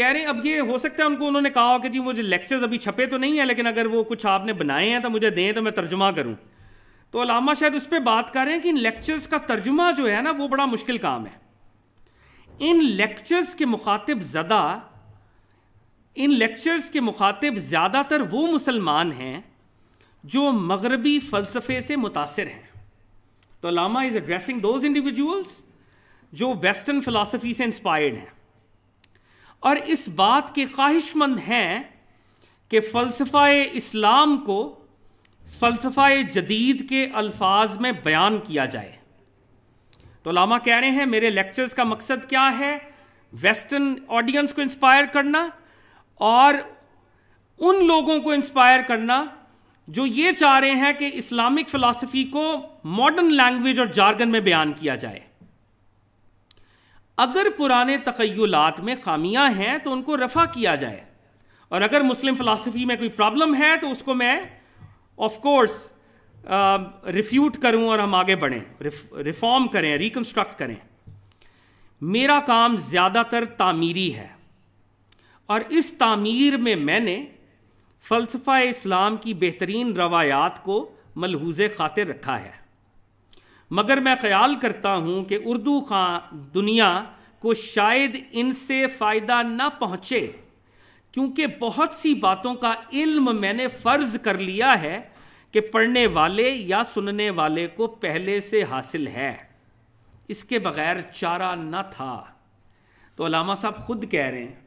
कह रहे हैं अब ये हो सकता है उनको उन्होंने कहा हो कि जी मुझे लेक्चर्स अभी छपे तो नहीं है लेकिन अगर वो कुछ आपने बनाए हैं तो मुझे दें तो मैं तर्जुमा करूँ तो अलामा शायद उस पर बात कर रहे हैं कि इन लेक्चर्स का तर्जुमा जो है ना वो बड़ा मुश्किल काम है इन लेक्चर्स के मुखातिब ज़्यादा इन लेक्चर्स के मुखातिब ज़्यादातर वो मुसलमान हैं जो मगरबी फ़लसफ़े से मुतासर हैं तो Allama is addressing those individuals जो वेस्टर्न फ़िलासफ़ी से इंस्पायर्ड हैं और इस बात के ख्वाहिशमंद हैं कि फ़लसफ़ा इस्लाम को फ़लसफ़ा जदीद के अल्फाज में बयान किया जाए तो लामा कह रहे हैं मेरे लेक्चर्स का मकसद क्या है वेस्टर्न ऑडियंस को इंस्पायर करना और उन लोगों को इंस्पायर करना जो ये चाह रहे हैं कि इस्लामिक फ़िलासफ़ी को मॉडर्न लैंग्वेज और जार्गन में बयान किया जाए अगर पुराने तखयलात में खामियां हैं तो उनको रफ़ा किया जाए और अगर मुस्लिम फ़िलासफ़ी में कोई प्रॉब्लम है तो उसको मैं ऑफ कोर्स रिफ्यूट करूं और हम आगे बढ़ें रिफॉर्म करें रिकन्स्ट्रक्ट करें मेरा काम ज़्यादातर तामीरी है और इस तामीर में मैंने फ़लसफ़ा इस्लाम की बेहतरीन रवायात को मलहूज ख़ातिर रखा है मगर मैं ख़्याल करता हूँ कि उर्दू खां दुनिया को शायद इनसे फ़ायदा ना पहुँचे क्योंकि बहुत सी बातों का इल्म मैंने फ़र्ज़ कर लिया है कि पढ़ने वाले या सुनने वाले को पहले से हासिल है इसके बगैर चारा न था तो अलामा साहब खुद कह रहे हैं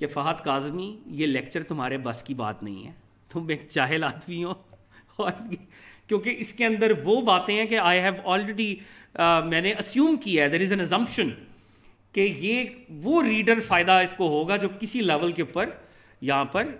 कि फ़हद काजमी ये लेक्चर तुम्हारे बस की बात नहीं है तुम एक चाहल आदमी हो और क्योंकि इसके अंदर वो बातें हैं कि आई हैव ऑलरेडी मैंने अस्यूम किया है देर इज़ एन एजम्पन कि ये वो रीडर फ़ायदा इसको होगा जो किसी लेवल के ऊपर यहाँ पर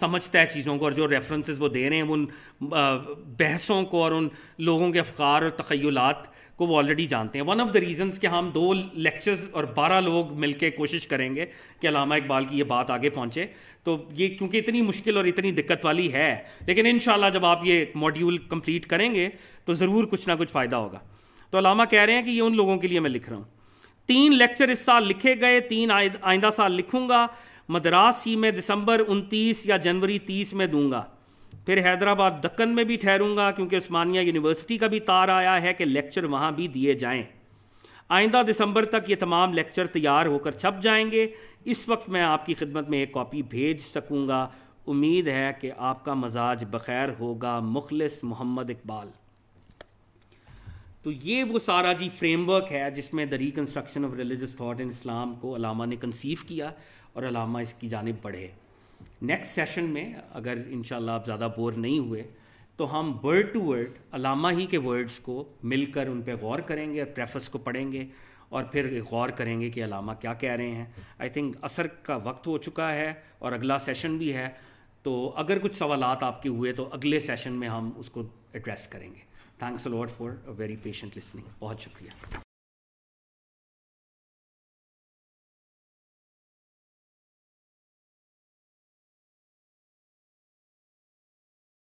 समझता है चीज़ों को और जो रेफरेंसेस वो दे रहे हैं उन बहसों को और उन लोगों के अफकार और तखयलात को वो ऑलरेडी जानते हैं वन ऑफ द रीज़न्स कि हम दो लेक्चर्स और बारह लोग मिलके कोशिश करेंगे कि अलामा इकबाल की ये बात आगे पहुँचे तो ये क्योंकि इतनी मुश्किल और इतनी दिक्कत वाली है लेकिन इन जब आप ये मॉड्यूल कम्प्लीट करेंगे तो ज़रूर कुछ ना कुछ फ़ायदा होगा तो अलामा कह रहे हैं कि ये उन लोगों के लिए मैं लिख रहा हूँ तीन लेक्चर इस साल लिखे गए तीन आइंदा साल लिखूँगा मद्रास ही मैं दिसंबर 29 या जनवरी 30 में दूंगा फिर हैदराबाद दक्कन में भी ठहरूंगा क्योंकि उस्मानिया यूनिवर्सिटी का भी तार आया है कि लेक्चर वहाँ भी दिए जाएँ आइंदा दिसंबर तक ये तमाम लेक्चर तैयार होकर छप जाएंगे इस वक्त मैं आपकी खिदमत में एक कॉपी भेज सकूँगा उम्मीद है कि आपका मजाज बखैर होगा मुखलिस मोहम्मद इकबाल तो ये वो सारा जी फ्रेमवर्क है जिसमें the reconstruction of religious thought in Islam को अलामा ने कंसीव किया और अलामा इसकी जानब बढ़े नेक्स्ट सेशन में अगर इन आप ज़्यादा बोर नहीं हुए तो हम वर्ड टू वर्ड अलामा ही के वर्ड्स को मिलकर उन पर गौर करेंगे और प्रेफस को पढ़ेंगे और फिर गौर करेंगे कि अलामा क्या कह रहे हैं आई थिंक असर का वक्त हो चुका है और अगला सेशन भी है तो अगर कुछ सवाल आपके हुए तो अगले सेशन में हम उसको एड्रेस करेंगे thanks a lot for a very patient listening बहुत शुक्रिया